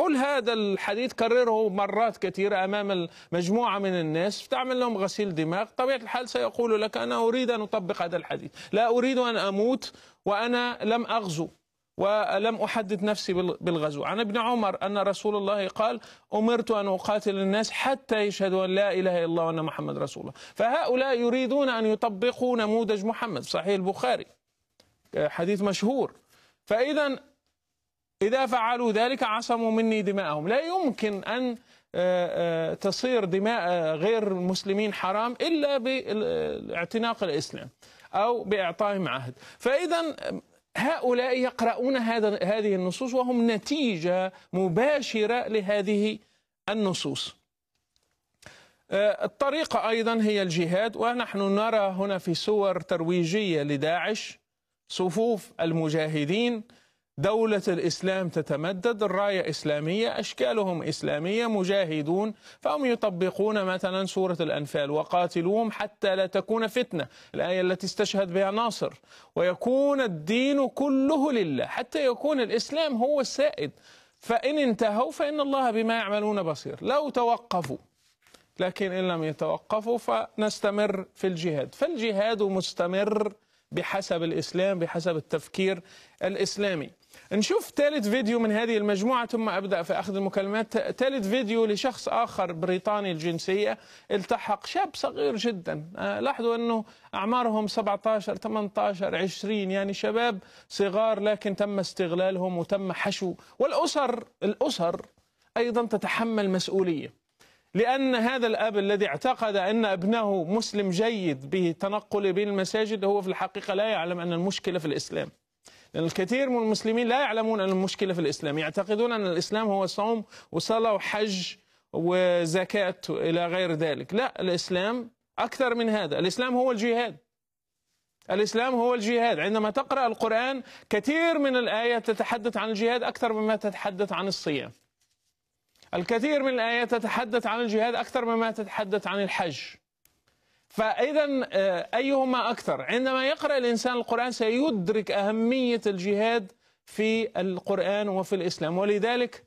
قل هذا الحديث كرره مرات كثيرة أمام مجموعة من الناس تعمل لهم غسيل دماغ طبيعة الحال سيقول لك أنا أريد أن أطبق هذا الحديث لا أريد أن أموت وأنا لم أغزو ولم أحدد نفسي بالغزو عن ابن عمر أن رسول الله قال أمرت أن أقاتل الناس حتى يشهدوا أن لا إله إلا الله وأن محمد رسول الله فهؤلاء يريدون أن يطبقوا نموذج محمد صحيح البخاري حديث مشهور فإذا إذا فعلوا ذلك عصموا مني دماءهم لا يمكن أن آه، آه، تصير دماء غير المسلمين حرام إلا باعتناق آه، الإسلام أو بإعطائهم عهد فإذا هؤلاء يقرؤون هذا هذه النصوص وهم نتيجة مباشرة لهذه النصوص آه، الطريقة أيضا هي الجهاد ونحن نرى هنا في صور ترويجية لداعش صفوف المجاهدين دولة الإسلام تتمدد الراية إسلامية أشكالهم إسلامية مجاهدون فهم يطبقون مثلا سورة الأنفال وقاتلوهم حتى لا تكون فتنة الآية التي استشهد بها ناصر ويكون الدين كله لله حتى يكون الإسلام هو السائد فإن انتهوا فإن الله بما يعملون بصير لو توقفوا لكن إن لم يتوقفوا فنستمر في الجهاد فالجهاد مستمر بحسب الإسلام بحسب التفكير الإسلامي نشوف ثالث فيديو من هذه المجموعة ثم أبدأ في أخذ المكالمات ثالث فيديو لشخص آخر بريطاني الجنسية التحق شاب صغير جدا آه، لاحظوا أنه أعمارهم 17 18 20 يعني شباب صغار لكن تم استغلالهم وتم حشو والأسر الأسر أيضا تتحمل مسؤولية لأن هذا الأب الذي اعتقد أن ابنه مسلم جيد بتنقله بين المساجد هو في الحقيقة لا يعلم أن المشكلة في الإسلام الكثير من المسلمين لا يعلمون أن المشكلة في الإسلام يعتقدون أن الإسلام هو صوم وصلاة وحج وزكاة إلى غير ذلك لا الإسلام أكثر من هذا الإسلام هو الجهاد الإسلام هو الجهاد عندما تقرأ القرآن كثير من الآيات تتحدث عن الجهاد أكثر مما تتحدث عن الصيام الكثير من الآيات تتحدث عن الجهاد أكثر مما تتحدث عن الحج فاذا آه، ايهما اكثر عندما يقرا الانسان القران سيدرك اهميه الجهاد في القران وفي الاسلام ولذلك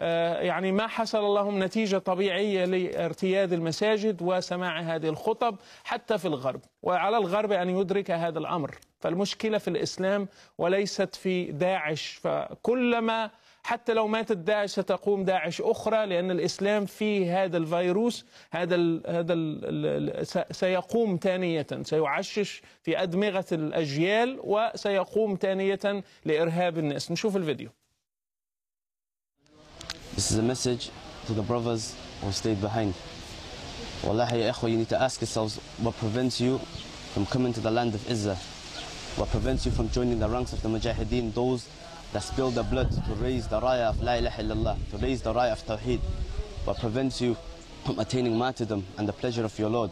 آه، يعني ما حصل لهم نتيجه طبيعيه لارتياد المساجد وسماع هذه الخطب حتى في الغرب وعلى الغرب ان يدرك هذا الامر فالمشكله في الاسلام وليست في داعش فكلما حتى لو ماتت داعش ستقوم داعش أخرى لأن الإسلام فيه هذا الفيروس هذا ال هذا ال سيقوم ثانية سيعشش في أدمغة الأجيال وسيقوم ثانية لإرهاب الناس نشوف الفيديو This is a message to the brothers who stayed behind. Wallahi, ya you need to ask yourselves what prevents you from coming to the land of Izzah? What prevents you from joining the ranks of the Mujahideen, those that spill the blood to raise the raya of La ilaha illallah, to raise the raya of Tawheed, but prevents you from attaining martyrdom and the pleasure of your Lord.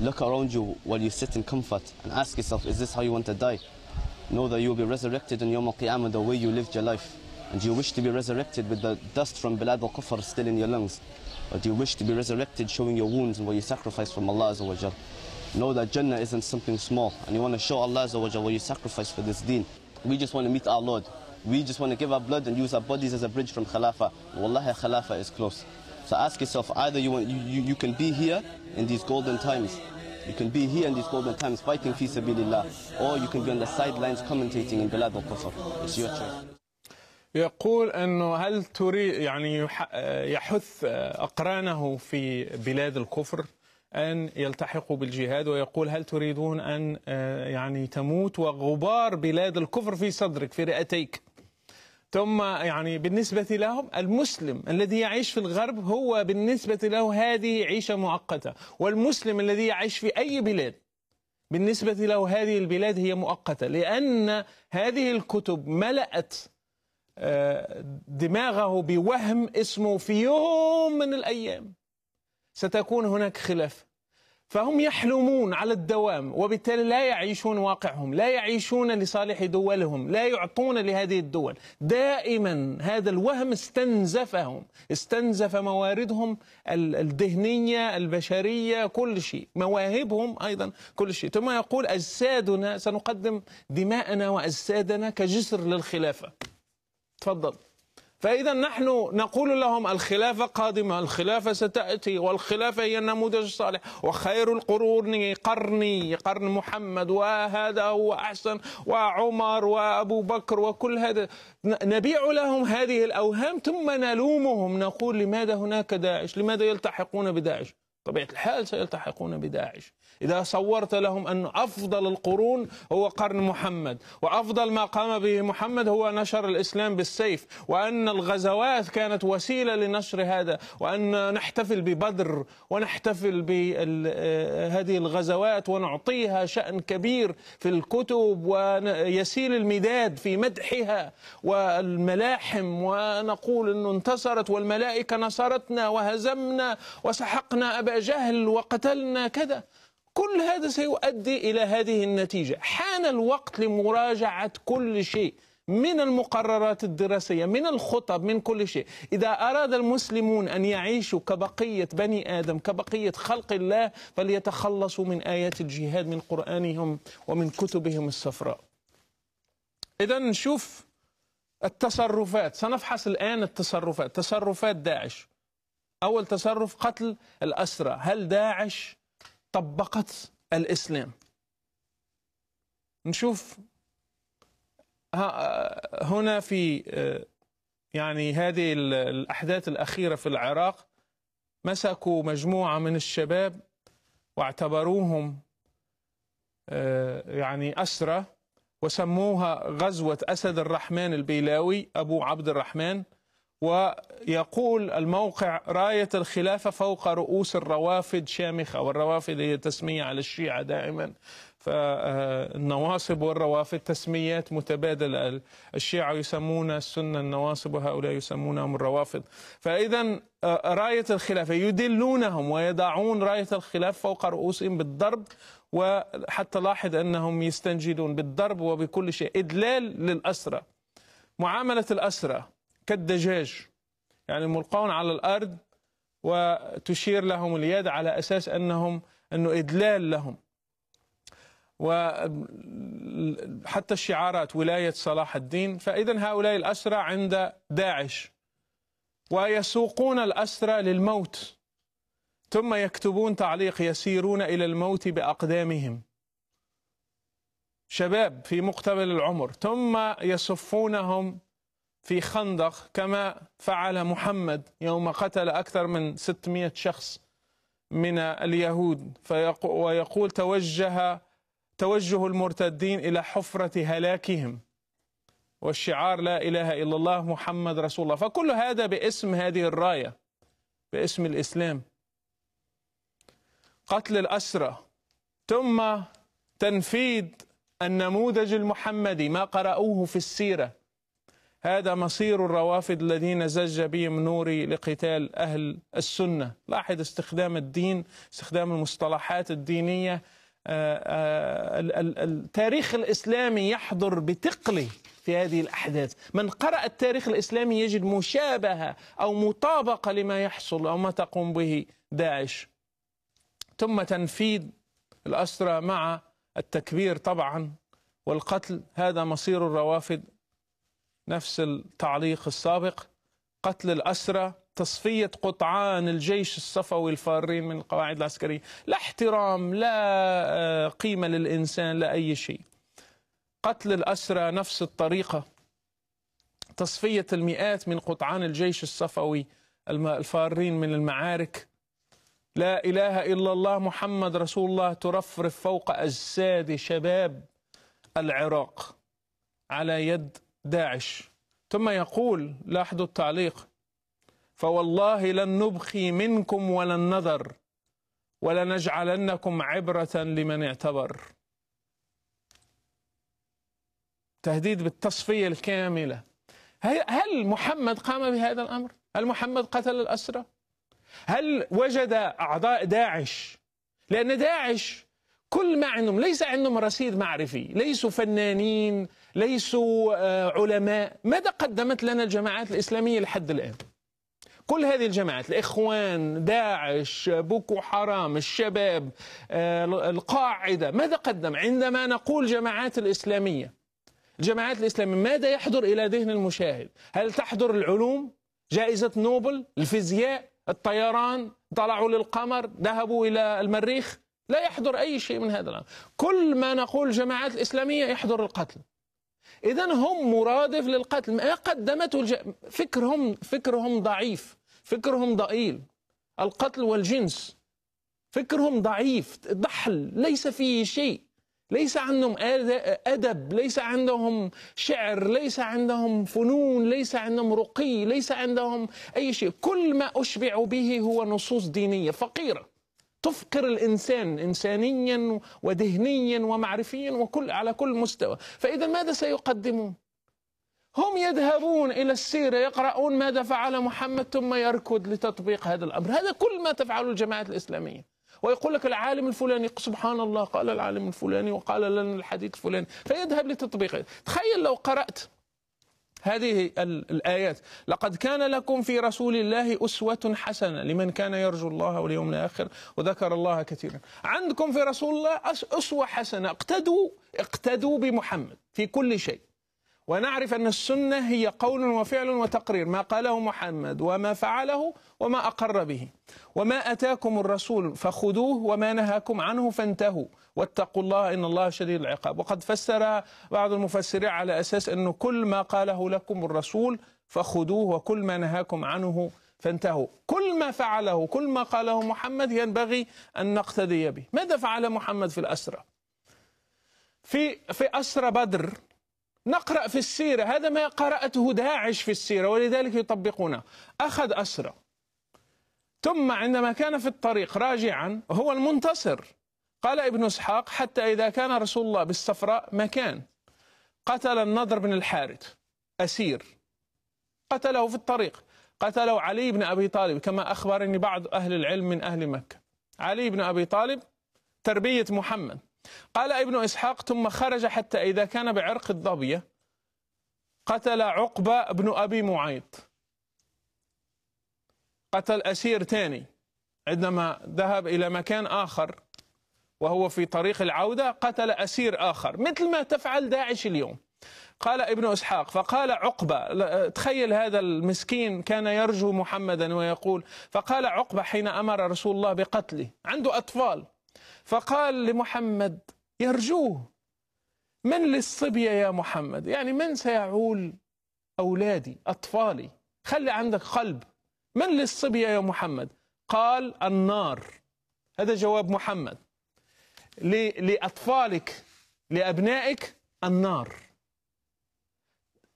Look around you while you sit in comfort and ask yourself, is this how you want to die? Know that you will be resurrected in your Al-Qiyamah the way you lived your life. And do you wish to be resurrected with the dust from Bilad al-Kufr still in your lungs? Or do you wish to be resurrected showing your wounds and what you sacrificed from Allah azawajal? Know that Jannah isn't something small and you want to show Allah azawajal what you sacrificed for this deen. We just want to meet our Lord we just want to give our blood and use our bodies as a bridge from Khalafa. Wallahi, Khalafa is close. So ask yourself, either you, want, you, you, you can be here in these golden times, you can be here in these golden times fighting fi sabilillah, or you can be on the sidelines commentating in Bilad al-Kufr. It's your choice. يقول أنه هل تريد يعني يحث أقرانه في بلاد الكفر أن يلتحقوا بالجهاد ويقول هل تريدون أن يعني تموت وغبار بلاد الكفر في صدرك في رئتيك ثم يعني بالنسبة لهم المسلم الذي يعيش في الغرب هو بالنسبة له هذه عيشة مؤقتة والمسلم الذي يعيش في أي بلاد بالنسبة له هذه البلاد هي مؤقتة لأن هذه الكتب ملأت آه، دماغه بوهم اسمه في يوم من الأيام ستكون هناك خلافه فهم يحلمون على الدوام وبالتالي لا يعيشون واقعهم لا يعيشون لصالح دولهم لا يعطون لهذه الدول دائما هذا الوهم استنزفهم استنزف مواردهم الذهنية البشرية كل شيء مواهبهم أيضا كل شيء ثم يقول أجسادنا سنقدم دماءنا وأجسادنا كجسر للخلافة تفضل فإذا نحن نقول لهم الخلافة قادمة الخلافة ستأتي والخلافة هي النموذج الصالح وخير القرون قرني قرن محمد وهذا هو أحسن وعمر وأبو بكر وكل هذا نبيع لهم هذه الأوهام ثم نلومهم نقول لماذا هناك داعش لماذا يلتحقون بداعش طبيعة الحال سيلتحقون بداعش إذا صورت لهم أن أفضل القرون هو قرن محمد وأفضل ما قام به محمد هو نشر الإسلام بالسيف وأن الغزوات كانت وسيلة لنشر هذا وأن نحتفل ببدر ونحتفل بهذه آه، الغزوات ونعطيها شأن كبير في الكتب ويسيل المداد في مدحها والملاحم ونقول أنه انتصرت والملائكة نصرتنا وهزمنا وسحقنا أبا جهل وقتلنا كذا كل هذا سيؤدي إلى هذه النتيجة حان الوقت لمراجعة كل شيء من المقررات الدراسية من الخطب من كل شيء إذا أراد المسلمون أن يعيشوا كبقية بني آدم كبقية خلق الله فليتخلصوا من آيات الجهاد من قرآنهم ومن كتبهم الصفراء إذا نشوف التصرفات سنفحص الآن التصرفات تصرفات داعش أول تصرف قتل الأسرى هل داعش طبقت الاسلام نشوف هنا في يعني هذه الاحداث الاخيره في العراق مسكوا مجموعه من الشباب واعتبروهم يعني اسرى وسموها غزوه اسد الرحمن البيلاوي ابو عبد الرحمن ويقول الموقع راية الخلافة فوق رؤوس الروافد شامخة والروافد هي تسمية على الشيعة دائما فالنواصب والروافد تسميات متبادلة الشيعة يسمون السنة النواصب وهؤلاء يسمونهم الروافد فإذا آه، راية الخلافة يدلونهم ويضعون راية الخلافة فوق رؤوسهم بالضرب وحتى لاحظ أنهم يستنجدون بالضرب وبكل شيء إدلال للأسرة معاملة الأسرة كالدجاج يعني ملقون على الأرض وتشير لهم اليد على أساس أنهم أنه إدلال لهم وحتى الشعارات ولاية صلاح الدين فإذا هؤلاء الأسرى عند داعش ويسوقون الأسرى للموت ثم يكتبون تعليق يسيرون إلى الموت بأقدامهم شباب في مقتبل العمر ثم يصفونهم في خندق كما فعل محمد يوم قتل أكثر من 600 شخص من اليهود ويقول توجه توجه المرتدين إلى حفرة هلاكهم والشعار لا إله إلا الله محمد رسول الله فكل هذا باسم هذه الراية باسم الإسلام قتل الأسرى ثم تنفيذ النموذج المحمدي ما قرأوه في السيرة هذا مصير الروافد الذين زج بهم نوري لقتال أهل السنة لاحظ استخدام الدين استخدام المصطلحات الدينية آه، آه، التاريخ الإسلامي يحضر بثقل في هذه الأحداث من قرأ التاريخ الإسلامي يجد مشابهة أو مطابقة لما يحصل أو ما تقوم به داعش ثم تنفيذ الأسرى مع التكبير طبعا والقتل هذا مصير الروافد نفس التعليق السابق قتل الأسرى تصفية قطعان الجيش الصفوي الفارين من القواعد العسكرية لا احترام لا آه، قيمة للإنسان لا أي شيء قتل الأسرى نفس الطريقة تصفية المئات من قطعان الجيش الصفوي الفارين من المعارك لا إله إلا الله محمد رسول الله ترفرف فوق أجساد شباب العراق على يد داعش ثم يقول لاحظوا التعليق فوالله لن نبخي منكم ولن نذر ولنجعلنكم عبرة لمن اعتبر تهديد بالتصفية الكاملة هل محمد قام بهذا الأمر؟ هل محمد قتل الأسرى؟ هل وجد أعضاء داعش؟ لأن داعش كل ما عندهم ليس عندهم رصيد معرفي ليسوا فنانين ليسوا آه، علماء ماذا قدمت لنا الجماعات الإسلامية لحد الآن كل هذه الجماعات الإخوان داعش بوكو حرام الشباب آه، القاعدة ماذا قدم عندما نقول جماعات الإسلامية الجماعات الإسلامية ماذا يحضر إلى ذهن المشاهد هل تحضر العلوم جائزة نوبل الفيزياء الطيران طلعوا للقمر ذهبوا إلى المريخ لا يحضر أي شيء من هذا الأمر كل ما نقول جماعات الإسلامية يحضر القتل إذا هم مرادف للقتل ما قدمته الج... فكرهم فكرهم ضعيف فكرهم ضئيل القتل والجنس فكرهم ضعيف ضحل ليس فيه شيء ليس عندهم أدب ليس عندهم شعر ليس عندهم فنون ليس عندهم رقي ليس عندهم أي شيء كل ما اشبع به هو نصوص دينية فقيرة تفقر الانسان انسانيا وذهنيا ومعرفيا وكل على كل مستوى، فاذا ماذا سيقدمون؟ هم يذهبون الى السيره يقرؤون ماذا فعل محمد ثم يركض لتطبيق هذا الامر، هذا كل ما تفعله الجماعات الاسلاميه. ويقول لك العالم الفلاني سبحان الله قال العالم الفلاني وقال لنا الحديث الفلاني فيذهب لتطبيقه تخيل لو قرأت هذه الآيات لقد كان لكم في رسول الله أسوة حسنة لمن كان يرجو الله واليوم الآخر وذكر الله كثيرا عندكم في رسول الله أسوة حسنة اقتدوا اقتدوا بمحمد في كل شيء ونعرف أن السنة هي قول وفعل وتقرير ما قاله محمد وما فعله وما أقر به وما أتاكم الرسول فخذوه وما نهاكم عنه فانتهوا واتقوا الله إن الله شديد العقاب وقد فسر بعض المفسرين على أساس أنه كل ما قاله لكم الرسول فخذوه وكل ما نهاكم عنه فانتهوا كل ما فعله كل ما قاله محمد ينبغي أن نقتدي به ماذا فعل محمد في الأسرة في في أسرى بدر نقرأ في السيرة هذا ما قرأته داعش في السيرة ولذلك يطبقونه أخذ أسرى ثم عندما كان في الطريق راجعا هو المنتصر قال ابن اسحاق حتى إذا كان رسول الله بالصفراء مكان قتل النضر بن الحارث أسير قتله في الطريق قتله علي بن أبي طالب كما أخبرني بعض أهل العلم من أهل مكة علي بن أبي طالب تربية محمد قال ابن إسحاق ثم خرج حتى إذا كان بعرق الضبيه قتل عقبة بن أبي معيط قتل أسير ثاني عندما ذهب إلى مكان آخر وهو في طريق العودة قتل أسير آخر مثل ما تفعل داعش اليوم قال ابن اسحاق فقال عقبه تخيل هذا المسكين كان يرجو محمدا ويقول فقال عقبه حين امر رسول الله بقتله عنده اطفال فقال لمحمد يرجوه من للصبية يا محمد يعني من سيعول أولادي أطفالي خلي عندك قلب من للصبية يا محمد قال النار هذا جواب محمد لأطفالك لأبنائك النار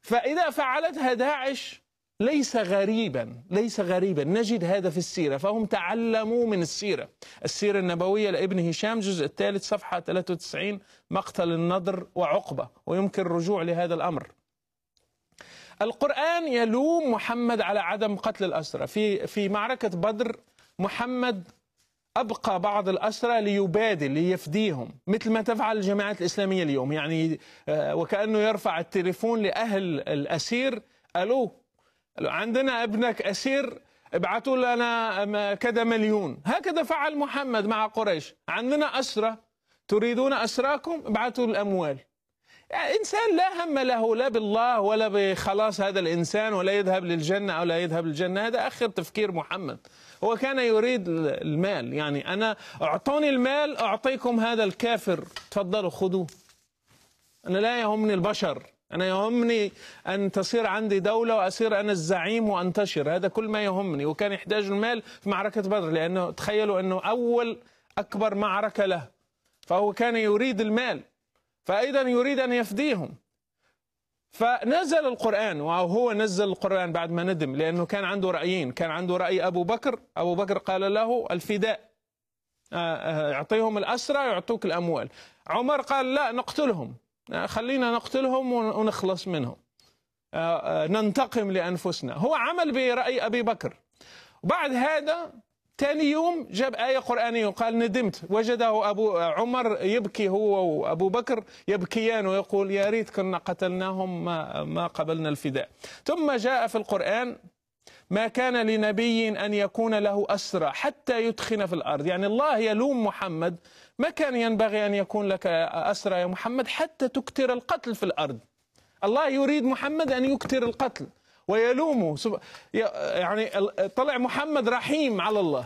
فإذا فعلتها داعش ليس غريبا ليس غريبا نجد هذا في السيرة فهم تعلموا من السيرة السيرة النبوية لابن هشام جزء الثالث صفحة 93 مقتل النضر وعقبة ويمكن الرجوع لهذا الأمر القرآن يلوم محمد على عدم قتل الأسرى في في معركة بدر محمد أبقى بعض الأسرى ليبادل ليفديهم مثل ما تفعل الجماعات الإسلامية اليوم يعني آه، وكأنه يرفع التليفون لأهل الأسير ألو عندنا ابنك اسير ابعثوا لنا كذا مليون هكذا فعل محمد مع قريش عندنا أسرة تريدون أسراكم ابعثوا الأموال يعني إنسان لا هم له لا بالله ولا بخلاص هذا الإنسان ولا يذهب للجنة أو لا يذهب للجنة هذا آخر تفكير محمد هو كان يريد المال يعني أنا أعطوني المال أعطيكم هذا الكافر تفضلوا خذوه أنا لا يهمني البشر أنا يهمني أن تصير عندي دولة وأصير أنا الزعيم وأنتشر هذا كل ما يهمني وكان يحتاج المال في معركة بدر لأنه تخيلوا أنه أول أكبر معركة له فهو كان يريد المال فأيضا يريد أن يفديهم فنزل القرآن وهو نزل القرآن بعد ما ندم لأنه كان عنده رأيين كان عنده رأي أبو بكر أبو بكر قال له الفداء أعطيهم آه، آه، الأسرى يعطوك الأموال عمر قال لا نقتلهم آه، خلينا نقتلهم ونخلص منهم آه، آه، ننتقم لأنفسنا هو عمل برأي أبي بكر بعد هذا ثاني يوم جاب آية قرآنية وقال ندمت وجده أبو عمر يبكي هو وأبو بكر يبكيان ويقول يا ريت كنا قتلناهم ما قبلنا الفداء ثم جاء في القرآن ما كان لنبي أن يكون له أسرى حتى يدخن في الأرض يعني الله يلوم محمد ما كان ينبغي أن يكون لك أسرى يا محمد حتى تكثر القتل في الأرض الله يريد محمد أن يكثر القتل ويلومه يعني طلع محمد رحيم على الله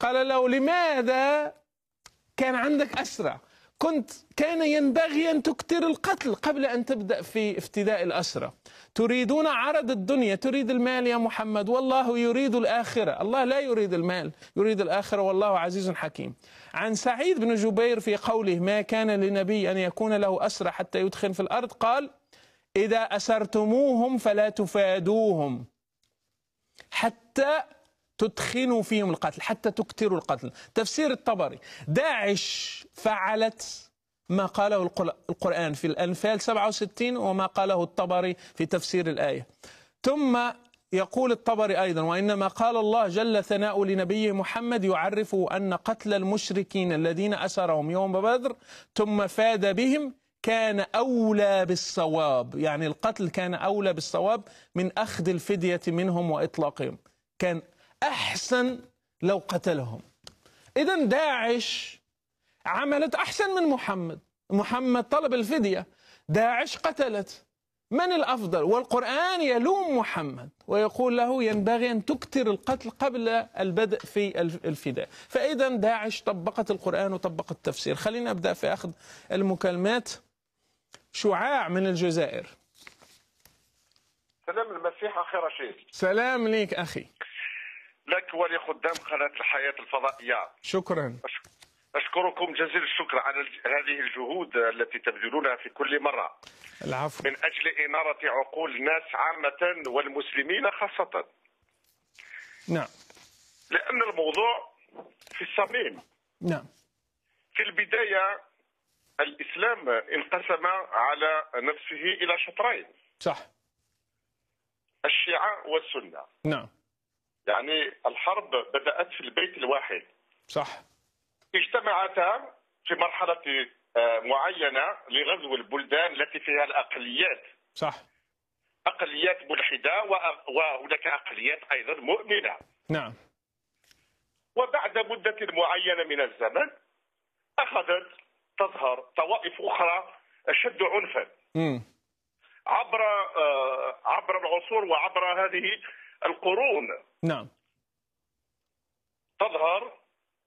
قال له لماذا كان عندك أسرى كنت كان ينبغي أن تكثر القتل قبل أن تبدأ في افتداء الأسرة تريدون عرض الدنيا تريد المال يا محمد والله يريد الآخرة الله لا يريد المال يريد الآخرة والله عزيز حكيم عن سعيد بن جبير في قوله ما كان لنبي أن يكون له أسرة حتى يدخن في الأرض قال إذا أسرتموهم فلا تفادوهم حتى تدخن فيهم القتل حتى تكثر القتل تفسير الطبري داعش فعلت ما قاله القرآن في الأنفال 67 وما قاله الطبري في تفسير الآية ثم يقول الطبري أيضا وإنما قال الله جل ثناء لنبيه محمد يعرفه أن قتل المشركين الذين أسرهم يوم بدر ثم فاد بهم كان أولى بالصواب يعني القتل كان أولى بالصواب من أخذ الفدية منهم وإطلاقهم كان أحسن لو قتلهم إذا داعش عملت أحسن من محمد محمد طلب الفدية داعش قتلت من الأفضل والقرآن يلوم محمد ويقول له ينبغي أن تكثر القتل قبل البدء في الفداء فإذا داعش طبقت القرآن وطبقت التفسير خلينا أبدأ في أخذ المكالمات شعاع من الجزائر سلام المسيح أخي رشيد سلام ليك أخي لك ولخدام قناه الحياه الفضائيه شكرا أشكركم جزيل الشكر على هذه الجهود التي تبذلونها في كل مرة العفو من أجل إنارة عقول الناس عامة والمسلمين خاصة نعم لأن الموضوع في الصميم نعم في البداية الإسلام انقسم على نفسه إلى شطرين صح الشيعة والسنة نعم يعني الحرب بدأت في البيت الواحد صح اجتمعتا في مرحلة آه، معينة لغزو البلدان التي فيها الأقليات صح أقليات ملحدة وهناك أقليات أيضا مؤمنة نعم وبعد مدة معينة من الزمن أخذت تظهر طوائف أخرى أشد عنفا عبر آه، عبر العصور وعبر هذه القرون نعم تظهر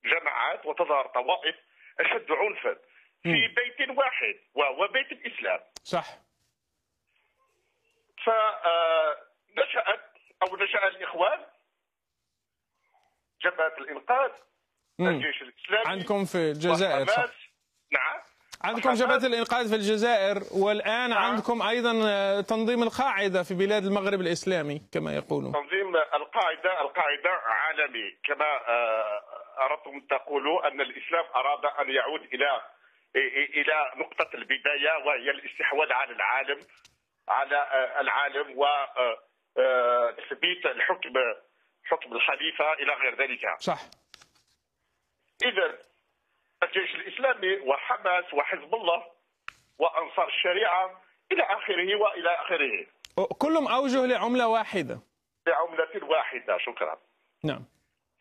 جماعات وتظهر طوائف أشد عنفا في م. بيت واحد وهو بيت الإسلام صح فنشأت آه، أو نشأ الإخوان جبهة الإنقاذ الجيش الإسلامي عندكم في الجزائر صح. نعم عندكم جبهة الإنقاذ في الجزائر والآن نعم. عندكم أيضا آه، تنظيم القاعدة في بلاد المغرب الإسلامي كما يقولون تنظيم القاعدة القاعدة عالمي كما آه، أردتم أن تقولوا أن الإسلام أراد أن يعود إلى إلى نقطة البداية وهي الاستحواذ على العالم على آه، العالم و تثبيت الحكم حكم الخليفة إلى غير ذلك صح إذا الجيش الاسلامي وحماس وحزب الله وانصار الشريعه الى اخره والى اخره. كلهم اوجه لعمله واحده. لعمله واحده شكرا. نعم.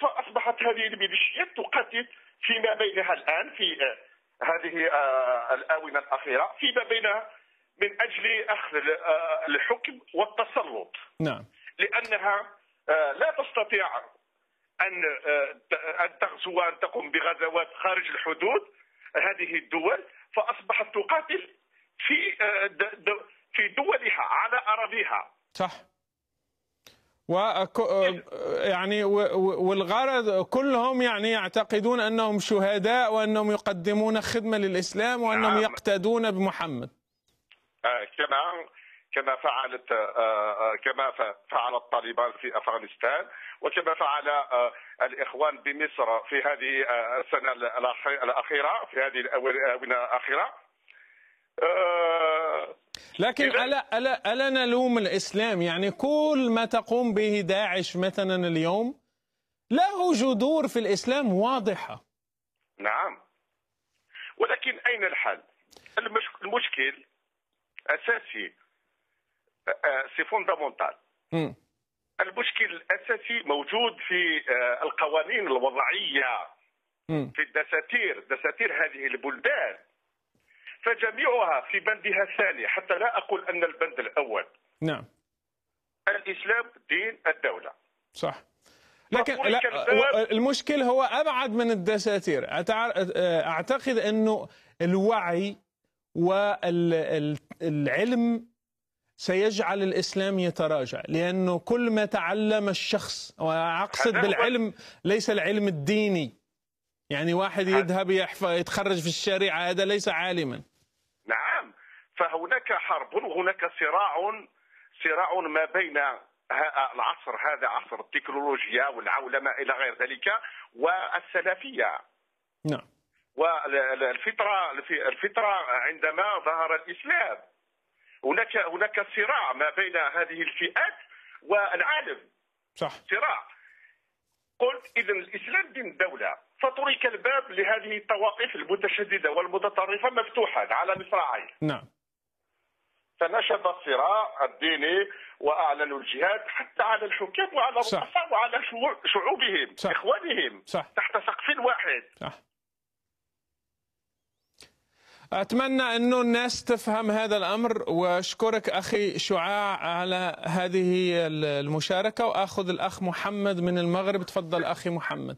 فاصبحت هذه الميليشيات تقاتل فيما بينها الان في آه، هذه آه، الاونه الاخيره فيما بينها من اجل اخذ آه، الحكم والتسلط. نعم. لانها لا تستطيع ان آه، ان تغزو وان تقوم بغزوات خارج الحدود هذه الدول فاصبحت تقاتل في آه، في دولها على اراضيها صح و آه، يعني والغرض كلهم يعني يعتقدون انهم شهداء وانهم يقدمون خدمه للاسلام وانهم نعم. يقتدون بمحمد كما كما فعلت آه، آه، كما فعل الطالبان في افغانستان وكما فعل آه، الاخوان بمصر في هذه السنه الاخيره في هذه الاونه الاخيره لكن الا الا الا نلوم الاسلام يعني كل ما تقوم به داعش مثلا اليوم له جذور في الاسلام واضحه نعم ولكن اين الحل المشكل اساسي آه، آه، سي فوندامونتال المشكل الاساسي موجود في آه، القوانين الوضعيه في الدساتير دساتير هذه البلدان فجميعها في بندها الثاني حتى لا اقول ان البند الاول نعم الاسلام دين الدوله صح لكن لا المشكل هو ابعد من الدساتير اعتقد انه الوعي والعلم سيجعل الإسلام يتراجع لأنه كل ما تعلم الشخص وأقصد بالعلم ليس العلم الديني يعني واحد يذهب يتخرج في الشريعة هذا ليس عالما نعم فهناك حرب وهناك صراع صراع ما بين العصر هذا عصر التكنولوجيا والعولمة إلى غير ذلك والسلفية نعم والفطرة الفطرة عندما ظهر الإسلام هناك هناك صراع ما بين هذه الفئات والعالم صح صراع قلت اذا الاسلام دين الدوله فترك الباب لهذه الطوائف المتشدده والمتطرفه مفتوحا على مصراعيه نعم فنشب الصراع الديني واعلنوا الجهاد حتى على الحكام وعلى الرؤساء وعلى شعوبهم صح. اخوانهم صح. تحت سقف واحد صح. أتمنى أنه الناس تفهم هذا الأمر وأشكرك أخي شعاع على هذه المشاركة وأخذ الأخ محمد من المغرب تفضل أخي محمد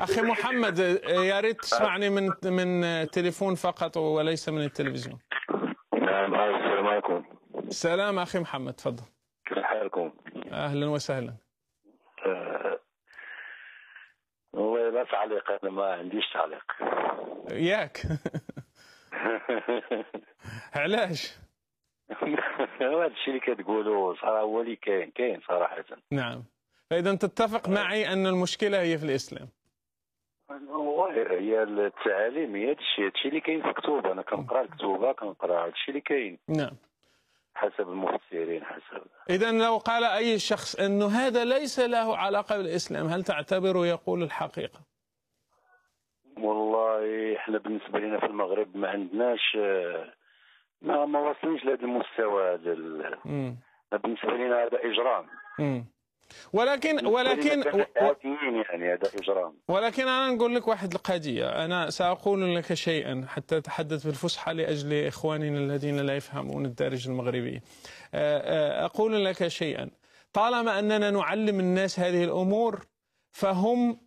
أخي محمد يا ريت تسمعني من من تليفون فقط وليس من التلفزيون نعم السلام عليكم السلام أخي محمد تفضل كيف حالكم أهلا وسهلا لا تعليق انا ما عنديش تعليق ياك [laughs] علاش؟ [laughs] هذا الشيء اللي كتقولوا صراحه هو اللي كاين كاين صراحه نعم فاذا تتفق معي ان المشكله هي في الاسلام والله هي التعاليم هي هادشي هادشي اللي كاين في الكتب انا كنقرا الكتوبه كنقرا هادشي اللي كاين نعم حسب المفسرين حسب إذا لو قال أي شخص أنه هذا ليس له علاقة بالإسلام هل تعتبره يقول الحقيقة؟ والله احنا بالنسبة لنا في المغرب ما عندناش ما ما وصلناش لهذا المستوى هذا بالنسبة لنا هذا إجرام مم. ولكن ولكن يعني ولكن انا نقول لك واحد القضيه انا ساقول لك شيئا حتى اتحدث بالفصحى لاجل اخواننا الذين لا يفهمون الدارج المغربي أه، أه، اقول لك شيئا طالما اننا نعلم الناس هذه الامور فهم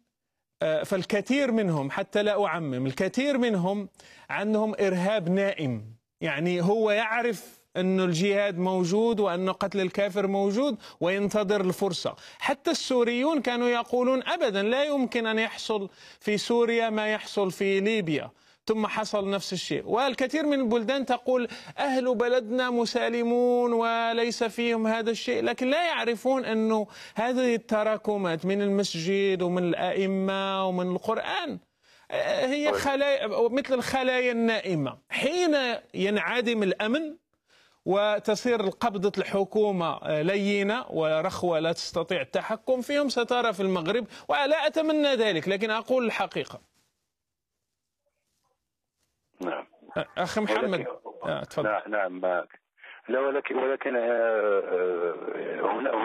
أه، فالكثير منهم حتى لا اعمم الكثير منهم عندهم ارهاب نائم يعني هو يعرف أن الجهاد موجود وأن قتل الكافر موجود وينتظر الفرصة حتى السوريون كانوا يقولون أبدا لا يمكن أن يحصل في سوريا ما يحصل في ليبيا ثم حصل نفس الشيء والكثير من البلدان تقول أهل بلدنا مسالمون وليس فيهم هذا الشيء لكن لا يعرفون أنه هذه التراكمات من المسجد ومن الأئمة ومن القرآن هي طيب. خلايا مثل الخلايا النائمة حين ينعدم الأمن وتصير قبضة الحكومة آه، لينة ورخوة لا تستطيع التحكم فيهم سترى في المغرب ولا أتمنى ذلك لكن أقول الحقيقة نعم آه، أخي محمد آه، تفضل نعم, نعم، لا ولكن ولكن آه،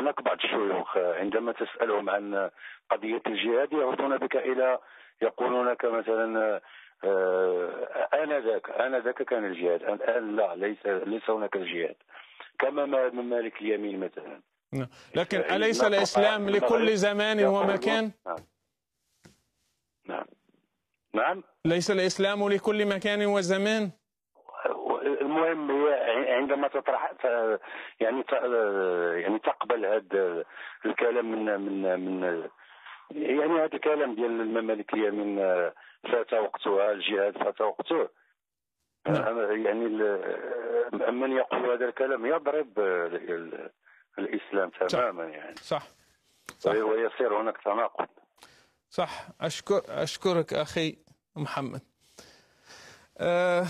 هناك بعض الشيوخ عندما تسالهم عن قضيه الجهاد يعودون بك الى يقولون لك مثلا آه، آنذاك آنذاك كان الجهاد الآن لا ليس ليس هناك الجهاد كما من مالك اليمين مثلا نعم. لكن إيه، أليس الإسلام لكل زمان ومكان؟ نعم نعم نعم ليس الإسلام لكل مكان وزمان؟ المهم هي عندما تطرح يعني يعني تقبل هذا الكلام من من من يعني هذا الكلام ديال الممالكيه من فات وقتها الجهاد فات وقته نعم. يعني من يقول هذا الكلام يضرب الاسلام تماما يعني صح, صح. ويصير هناك تناقض صح اشكر اشكرك اخي محمد آه،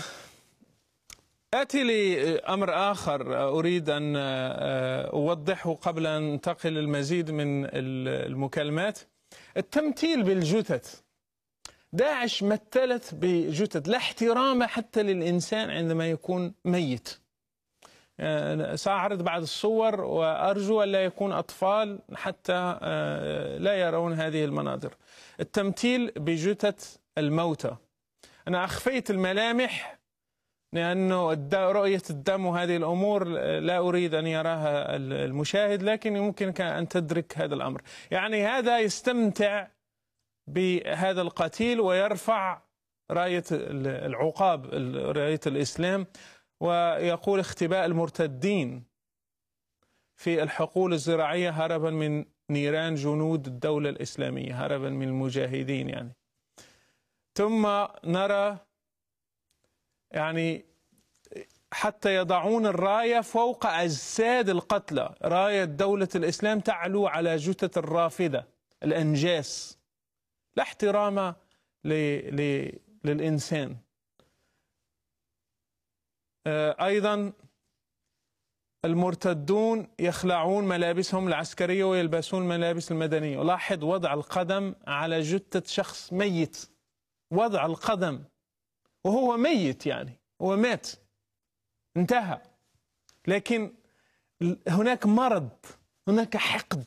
آتي لأمر آخر أريد أن آه، أوضحه قبل أن أنتقل للمزيد من المكالمات التمثيل بالجثث داعش مثلت بجثث لا احترام حتى للإنسان عندما يكون ميت آه، سأعرض بعض الصور وأرجو ألا يكون أطفال حتى آه، لا يرون هذه المناظر التمثيل بجثث الموتى أنا أخفيت الملامح لأنه رؤية الدم وهذه الأمور آه، لا أريد أن يراها المشاهد لكن يمكنك أن تدرك هذا الأمر يعني هذا يستمتع بهذا القتيل ويرفع راية العقاب راية الإسلام ويقول اختباء المرتدين في الحقول الزراعية هربا من نيران جنود الدولة الإسلامية هربا من المجاهدين يعني ثم نرى يعني حتى يضعون الراية فوق أجساد القتلى راية دولة الإسلام تعلو على جثة الرافدة الأنجاس لا احترام للإنسان آه، أيضا المرتدون يخلعون ملابسهم العسكرية ويلبسون الملابس المدنية لاحظ وضع القدم على جثة شخص ميت وضع القدم وهو ميت يعني هو مات انتهى لكن هناك مرض هناك حقد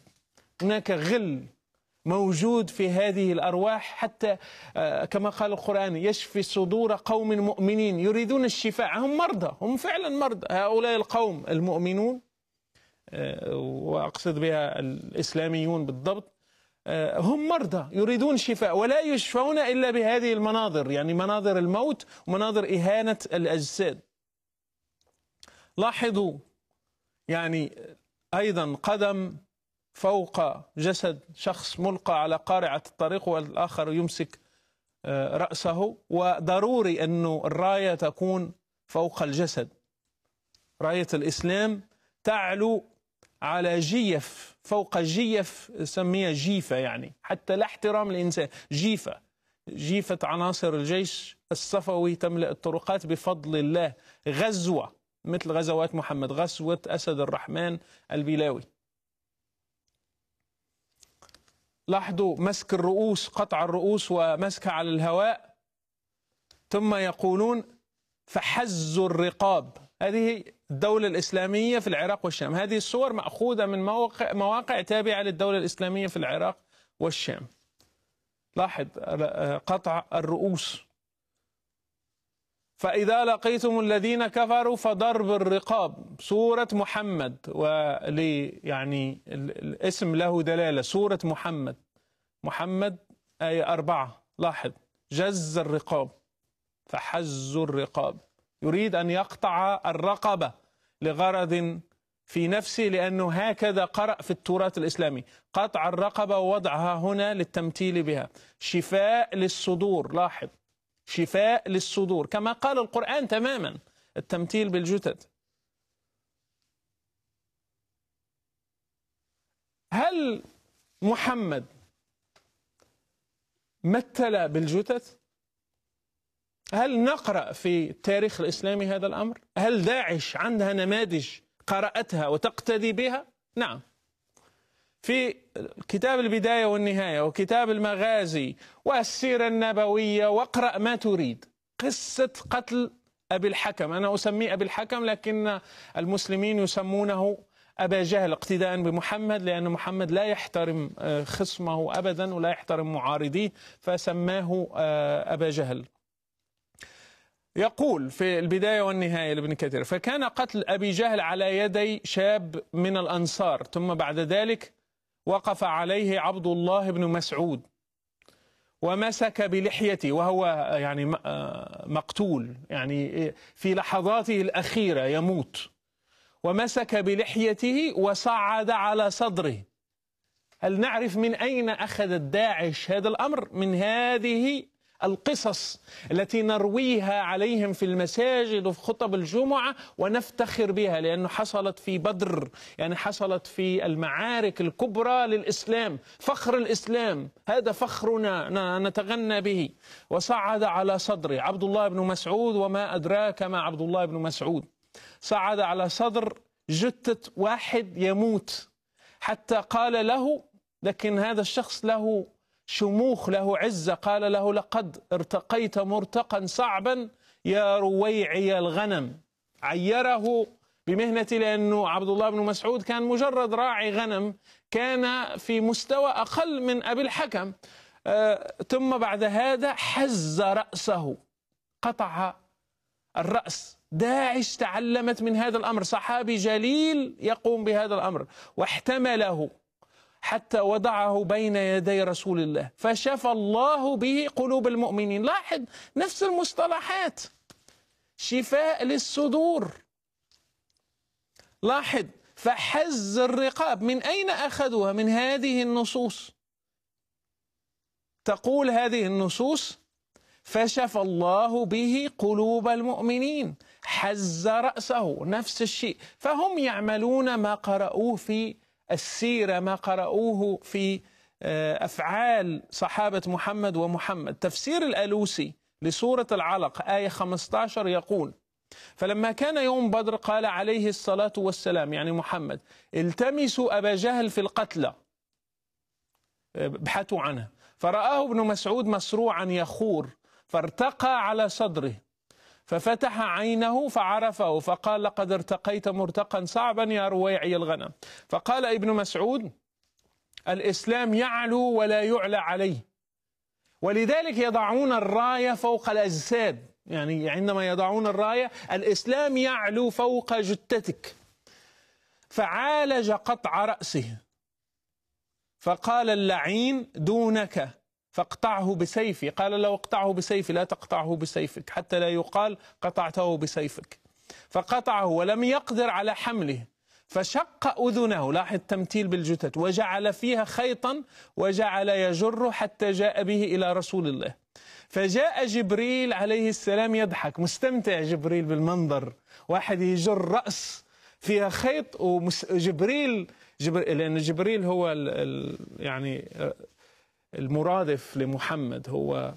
هناك غل موجود في هذه الأرواح حتى آه، كما قال القرآن يشفي صدور قوم مؤمنين يريدون الشفاء هم مرضى هم فعلا مرضى هؤلاء القوم المؤمنون آه، وأقصد بها الإسلاميون بالضبط آه، هم مرضى يريدون شفاء ولا يشفون إلا بهذه المناظر يعني مناظر الموت ومناظر إهانة الأجساد لاحظوا يعني أيضا قدم فوق جسد شخص ملقى على قارعة الطريق والآخر يمسك آه، رأسه وضروري أن الراية تكون فوق الجسد راية الإسلام تعلو على جيف فوق جيف سميها جيفة يعني حتى لا احترام الإنسان جيفة جيفة عناصر الجيش الصفوي تملأ الطرقات بفضل الله غزوة مثل غزوات محمد غزوة أسد الرحمن البلاوي لاحظوا مسك الرؤوس قطع الرؤوس ومسكها على الهواء ثم يقولون فحزوا الرقاب هذه الدولة الإسلامية في العراق والشام هذه الصور مأخوذة من مواقع, مواقع تابعة للدولة الإسلامية في العراق والشام لاحظ آه، قطع الرؤوس فإذا لقيتم الذين كفروا فضرب الرقاب سورة محمد ولي يعني الاسم له دلالة سورة محمد محمد آية أربعة لاحظ جز الرقاب فحز الرقاب يريد أن يقطع الرقبة لغرض في نفسه لأنه هكذا قرأ في التراث الإسلامي قطع الرقبة ووضعها هنا للتمثيل بها شفاء للصدور لاحظ شفاء للصدور كما قال القرآن تماما التمثيل بالجثث هل محمد مثل بالجثث هل نقرأ في التاريخ الإسلامي هذا الأمر هل داعش عندها نماذج قرأتها وتقتدي بها نعم في كتاب البداية والنهاية وكتاب المغازي والسيرة النبوية واقرأ ما تريد قصة قتل أبي الحكم أنا أسميه أبي الحكم لكن المسلمين يسمونه أبا جهل اقتداء بمحمد لأن محمد لا يحترم آه، خصمه أبدا ولا يحترم معارضيه فسماه آه، أبا جهل يقول في البداية والنهاية لابن كثير فكان قتل أبي جهل على يدي شاب من الأنصار ثم بعد ذلك وقف عليه عبد الله بن مسعود ومسك بلحيته وهو يعني آه، مقتول يعني في لحظاته الأخيرة يموت ومسك بلحيته وصعد على صدره هل نعرف من أين أخذ الداعش هذا الأمر من هذه القصص التي نرويها عليهم في المساجد وفي خطب الجمعة ونفتخر بها لأنه حصلت في بدر يعني حصلت في المعارك الكبرى للإسلام فخر الإسلام هذا فخرنا نتغنى به وصعد على صدري عبد الله بن مسعود وما أدراك ما عبد الله بن مسعود صعد على صدر جثة واحد يموت حتى قال له لكن هذا الشخص له شموخ له عزة قال له لقد ارتقيت مرتقا صعبا يا رويعي الغنم عيره بمهنة لأنه عبد الله بن مسعود كان مجرد راعي غنم كان في مستوى أقل من أبي الحكم آه، ثم بعد هذا حز رأسه قطع الرأس داعش تعلمت من هذا الأمر صحابي جليل يقوم بهذا الأمر واحتمله حتى وضعه بين يدي رسول الله فشفى الله به قلوب المؤمنين لاحظ نفس المصطلحات شفاء للصدور لاحظ فحز الرقاب من أين أخذوها من هذه النصوص تقول هذه النصوص فشفى الله به قلوب المؤمنين حز رأسه نفس الشيء فهم يعملون ما قرأوه في السيرة ما قرأوه في آه، أفعال صحابة محمد ومحمد تفسير الألوسي لسورة العلق آية 15 يقول فلما كان يوم بدر قال عليه الصلاة والسلام يعني محمد التمسوا أبا جهل في القتلى ابحثوا عنه فرآه ابن مسعود مسروعا يخور فارتقى على صدره ففتح عينه فعرفه فقال لقد ارتقيت مرتقا صعبا يا رويعي الغنم فقال ابن مسعود الإسلام يعلو ولا يعلى عليه ولذلك يضعون الراية فوق الأجساد يعني عندما يضعون الراية الإسلام يعلو فوق جتتك فعالج قطع رأسه فقال اللعين دونك فاقطعه بسيفي قال له اقطعه بسيفي لا تقطعه بسيفك حتى لا يقال قطعته بسيفك فقطعه ولم يقدر على حمله فشق أذنه لاحظ التمثيل بالجثث وجعل فيها خيطا وجعل يجره حتى جاء به إلى رسول الله فجاء جبريل عليه السلام يضحك مستمتع جبريل بالمنظر واحد يجر رأس فيها خيط وجبريل جبريل لأن جبريل هو يعني آه، المرادف لمحمد هو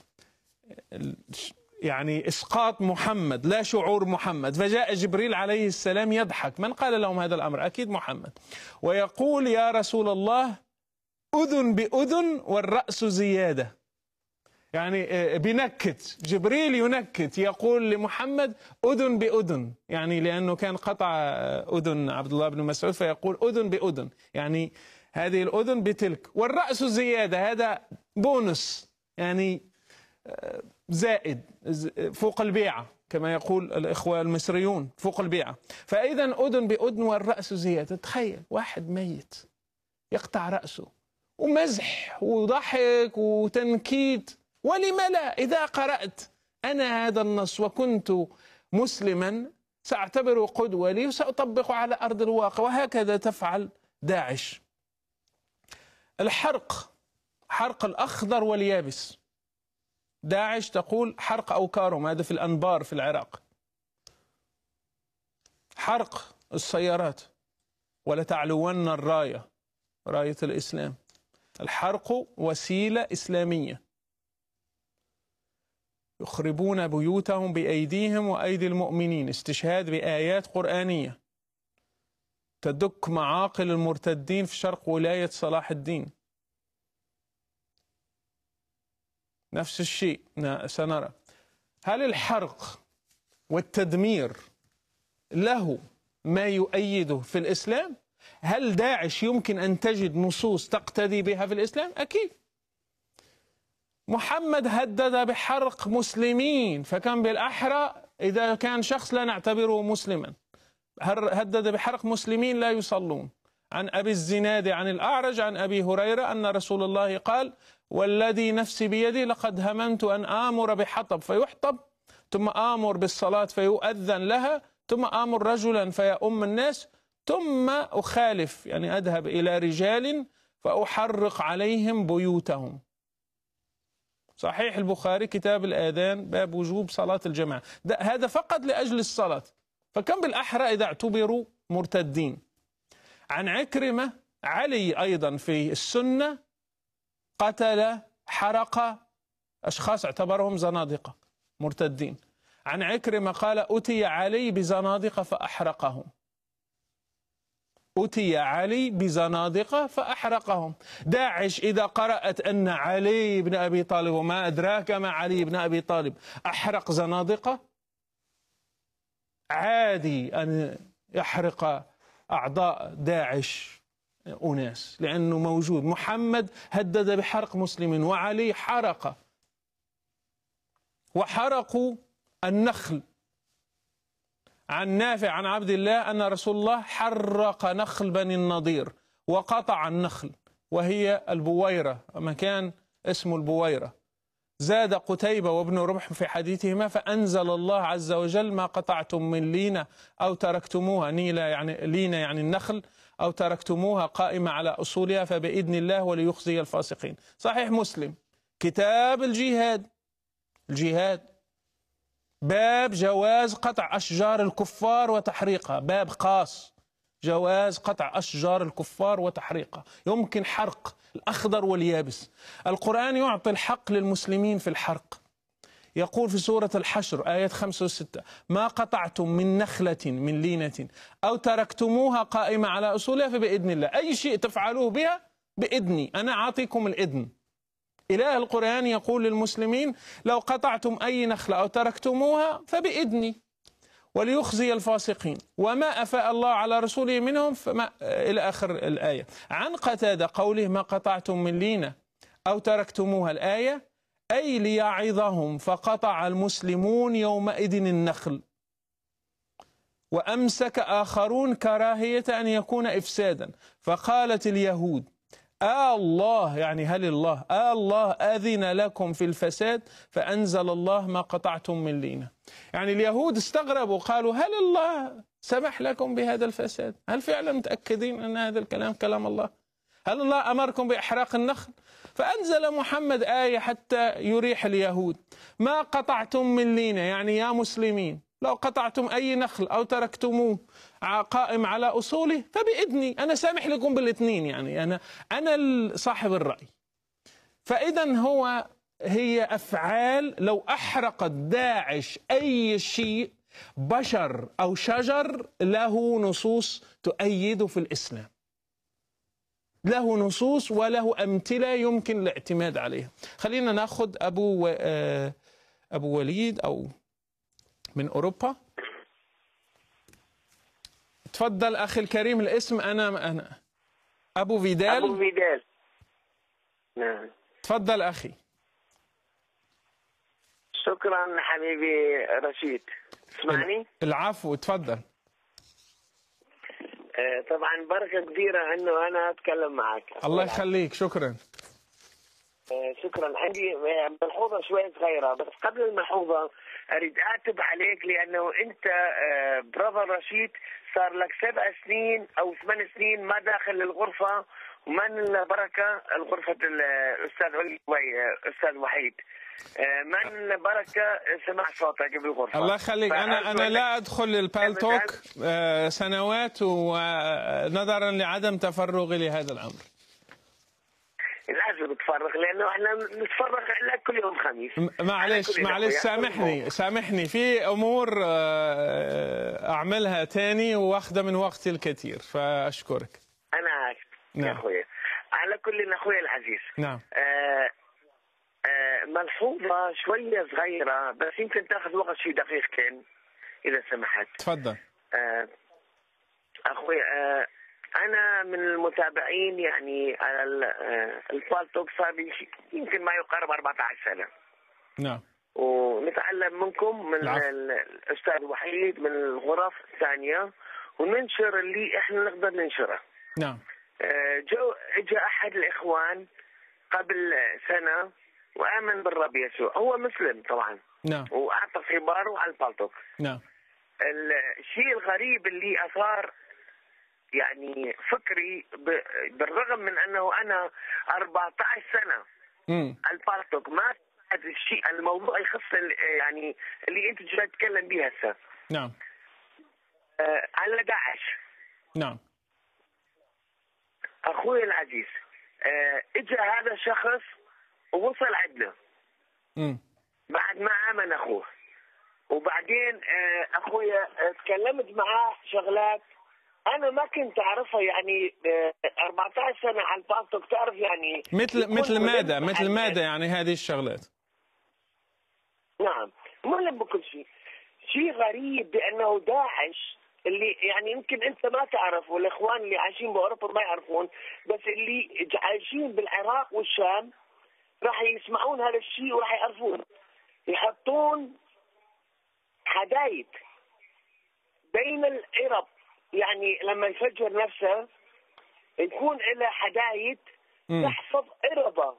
يعني اسقاط محمد لا شعور محمد فجاء جبريل عليه السلام يضحك من قال لهم هذا الامر اكيد محمد ويقول يا رسول الله اذن باذن والراس زياده يعني آه، بنكت جبريل ينكت يقول لمحمد أذن بأذن يعني لأنه كان قطع آه، أذن عبد الله بن مسعود فيقول أذن بأذن يعني هذه الأذن بتلك والرأس الزيادة هذا بونس يعني آه، زائد فوق البيعة كما يقول الإخوة المصريون فوق البيعة فإذا أذن بأذن والرأس زيادة تخيل واحد ميت يقطع رأسه ومزح وضحك وتنكيد ولم لا إذا قرأت أنا هذا النص وكنت مسلما سأعتبره قدوة لي وسأطبقه على أرض الواقع وهكذا تفعل داعش الحرق حرق الأخضر واليابس داعش تقول حرق أوكارهم هذا في الأنبار في العراق حرق السيارات ولتعلون الراية راية الإسلام الحرق وسيلة إسلامية يخربون بيوتهم بأيديهم وأيدي المؤمنين استشهاد بآيات قرآنية تدك معاقل المرتدين في شرق ولاية صلاح الدين نفس الشيء سنرى هل الحرق والتدمير له ما يؤيده في الإسلام هل داعش يمكن أن تجد نصوص تقتدي بها في الإسلام أكيد محمد هدد بحرق مسلمين فكان بالأحرى إذا كان شخص لا نعتبره مسلما هدد بحرق مسلمين لا يصلون عن أبي الزناد عن الأعرج عن أبي هريرة أن رسول الله قال والذي نفسي بيدي لقد هممت أن آمر بحطب فيحطب ثم آمر بالصلاة فيؤذن لها ثم آمر رجلا فيأم الناس ثم أخالف يعني أذهب إلى رجال فأحرق عليهم بيوتهم صحيح البخاري كتاب الآذان باب وجوب صلاة الجماعة هذا فقط لأجل الصلاة فكم بالأحرى إذا اعتبروا مرتدين عن عكرمة علي أيضا في السنة قتل حرق أشخاص اعتبرهم زنادقة مرتدين عن عكرمة قال أتي علي بزنادقة فأحرقهم أتي علي بزنادقة فأحرقهم داعش إذا قرأت أن علي بن أبي طالب وما أدراك ما علي بن أبي طالب أحرق زنادقة عادي أن يحرق أعضاء داعش أناس لأنه موجود محمد هدد بحرق مسلم وعلي حرق وحرقوا النخل عن نافع عن عبد الله أن رسول الله حرق نخل بني النضير وقطع النخل وهي البويرة مكان اسمه البويرة زاد قتيبة وابن ربح في حديثهما فأنزل الله عز وجل ما قطعتم من لينة أو تركتموها نيلة يعني لينة يعني النخل أو تركتموها قائمة على أصولها فبإذن الله وليخزي الفاسقين صحيح مسلم كتاب الجهاد الجهاد باب جواز قطع أشجار الكفار وتحريقها باب خاص جواز قطع أشجار الكفار وتحريقها يمكن حرق الأخضر واليابس القرآن يعطي الحق للمسلمين في الحرق يقول في سورة الحشر آية 5 و 6 ما قطعتم من نخلة من لينة أو تركتموها قائمة على أصولها فبإذن الله أي شيء تفعلوه بها بإذني أنا أعطيكم الإذن إله القرآن يقول للمسلمين لو قطعتم أي نخلة أو تركتموها فبإذني وليخزي الفاسقين وما أفاء الله على رسوله منهم فما إلى آخر الآية عن قتادة قوله ما قطعتم من لينة أو تركتموها الآية أي ليعظهم فقطع المسلمون يومئذ النخل وأمسك آخرون كراهية أن يكون إفسادا فقالت اليهود آه الله يعني هل الله آه الله أذن لكم في الفساد فأنزل الله ما قطعتم من لينا يعني اليهود استغربوا قالوا هل الله سمح لكم بهذا الفساد هل فعلا متأكدين أن هذا الكلام كلام الله هل الله أمركم بإحراق النخل فأنزل محمد آية حتى يريح اليهود ما قطعتم من لينا يعني يا مسلمين لو قطعتم أي نخل أو تركتموه قائم على أصوله فبإذني أنا سامح لكم بالاثنين يعني أنا أنا صاحب الرأي فإذا هو هي أفعال لو أحرقت داعش أي شيء بشر أو شجر له نصوص تؤيده في الإسلام له نصوص وله أمثلة يمكن الاعتماد عليها خلينا نأخذ أبو آه، أبو وليد أو من أوروبا تفضل أخي الكريم الاسم أنا أنا أبو فيدال أبو فيدال نعم تفضل أخي شكرا حبيبي رشيد اسمعني العفو تفضل آه، طبعا بركه كبيره انه انا اتكلم معك الله يخليك شكرا آه، شكرا عندي آه، ملحوظه شويه صغيره بس قبل الملحوظه اريد اعتب عليك لانه انت برافو آه، رشيد صار لك سبع سنين او ثمان سنين ما داخل الغرفه ومن البركه الغرفه الاستاذ آه، علي آه، استاذ وحيد من بركة سمع صوتك بالغرفة الله يخليك أنا أنا لا أدخل للبالتوك سنوات ونظرا لعدم تفرغي لهذا الأمر لازم تفرغ لانه احنا نتفرغ على كل يوم خميس معلش معلش سامحني سامحني في امور آه، اعملها تاني واخده من وقتي الكثير فاشكرك انا عارف نعم. يا اخويا على كل اخويا العزيز نعم آه،, آه ملحوظه شويه صغيره بس يمكن تاخذ وقت شي دقيقتين اذا سمحت تفضل آه اخويا آه انا من المتابعين يعني على آه، الفال توب صار يمكن ما يقارب 14 سنه نعم ونتعلم منكم من الاستاذ وحيد من الغرف الثانيه وننشر اللي احنا نقدر ننشره نعم آه، جو اجى احد الاخوان قبل سنه وامن بالرب يسوع هو مسلم طبعا نعم واعطى خباره على البالتوك نعم الشيء الغريب اللي اثار يعني فكري بالرغم من انه انا 14 سنه البارتوك ما هذا الشيء الموضوع يخص يعني اللي انت جاي تتكلم بها هسه نعم آه على داعش نعم اخوي العزيز آه اجى هذا الشخص ووصل عندنا بعد ما امن اخوه وبعدين آه اخويا آه، تكلمت معاه شغلات انا ما كنت اعرفها يعني 14 آه، سنه على الباستوك تعرف يعني مثل مثل ماذا مثل ماذا يعني هذه الشغلات نعم لم بكل شيء شيء غريب بانه داعش اللي يعني يمكن انت ما تعرف والاخوان اللي عايشين باوروبا ما يعرفون بس اللي عايشين بالعراق والشام راح يسمعون هذا الشيء وراح يعرفون يحطون حدايد بين العرب يعني لما يفجر نفسه يكون إلى حدايد تحفظ إرضه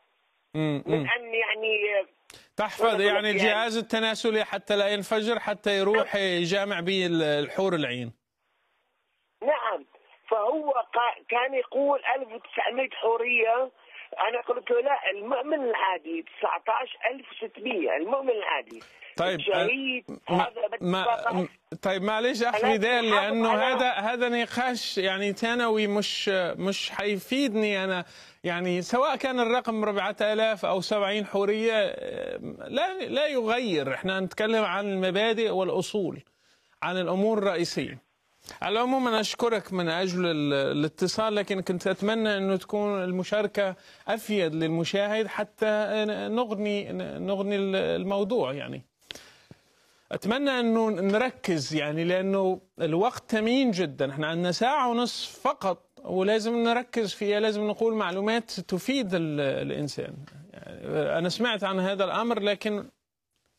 من أن يعني تحفظ يعني, يعني الجهاز التناسلي حتى لا ينفجر حتى يروح يجامع به الحور العين نعم فهو كان يقول 1900 حورية أنا قلت له لا المؤمن العادي 19600 المؤمن العادي طيب آه، الشهيد ما طيب معلش اخ ده لانه هذا هذا نقاش يعني ثانوي مش مش حيفيدني انا يعني سواء كان الرقم 4000 او 70 حوريه آه، لا لا يغير احنا نتكلم عن المبادئ والاصول عن الامور الرئيسيه على العموم انا اشكرك من اجل الاتصال لكن كنت اتمنى انه تكون المشاركه افيد للمشاهد حتى نغني نغني الموضوع يعني اتمنى انه نركز يعني لانه الوقت ثمين جدا احنا عندنا ساعه ونصف فقط ولازم نركز فيها لازم نقول معلومات تفيد الانسان يعني انا سمعت عن هذا الامر لكن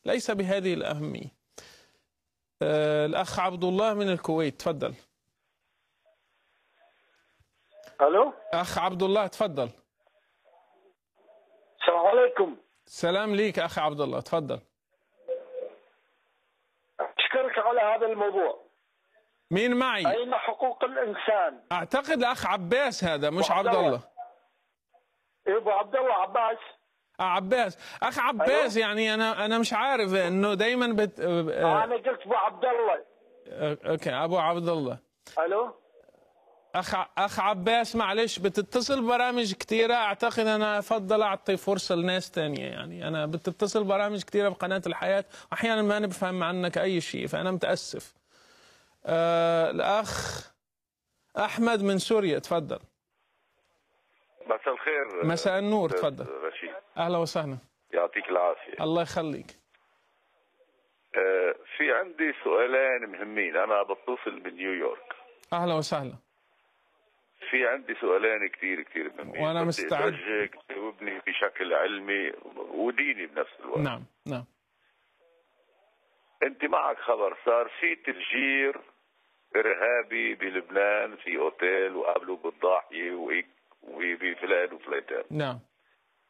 ليس بهذه الاهميه آه، الاخ عبد الله من الكويت تفضل الو اخ عبد الله تفضل السلام عليكم سلام ليك اخ عبد الله تفضل هذا الموضوع مين معي؟ أين حقوق الإنسان؟ أعتقد أخ عباس هذا مش عبد الله أبو عبد الله عباس آه، عباس اخ عباس أيوة. يعني انا انا مش عارف انه دايما بت... آه، آه، انا قلت ابو عبد الله اوكي ابو عبد الله الو اخ اخ عباس معلش بتتصل برامج كثيره اعتقد انا افضل اعطي فرصه لناس ثانيه يعني انا بتتصل برامج كثيره بقناه الحياه واحيانا ما نفهم عنك اي شيء فانا متاسف آه الاخ احمد من سوريا تفضل مساء الخير مساء النور تفضل رشيد اهلا وسهلا يعطيك العافيه الله يخليك آه، في عندي سؤالين مهمين انا بتصل من نيويورك اهلا وسهلا في عندي سؤالين كثير كثير مهمين وانا مستعد تجاوبني بشكل علمي وديني بنفس الوقت نعم نعم انت معك خبر صار في تفجير ارهابي بلبنان في اوتيل وقابلوا بالضاحيه وهيك وبفلان وفليتان نعم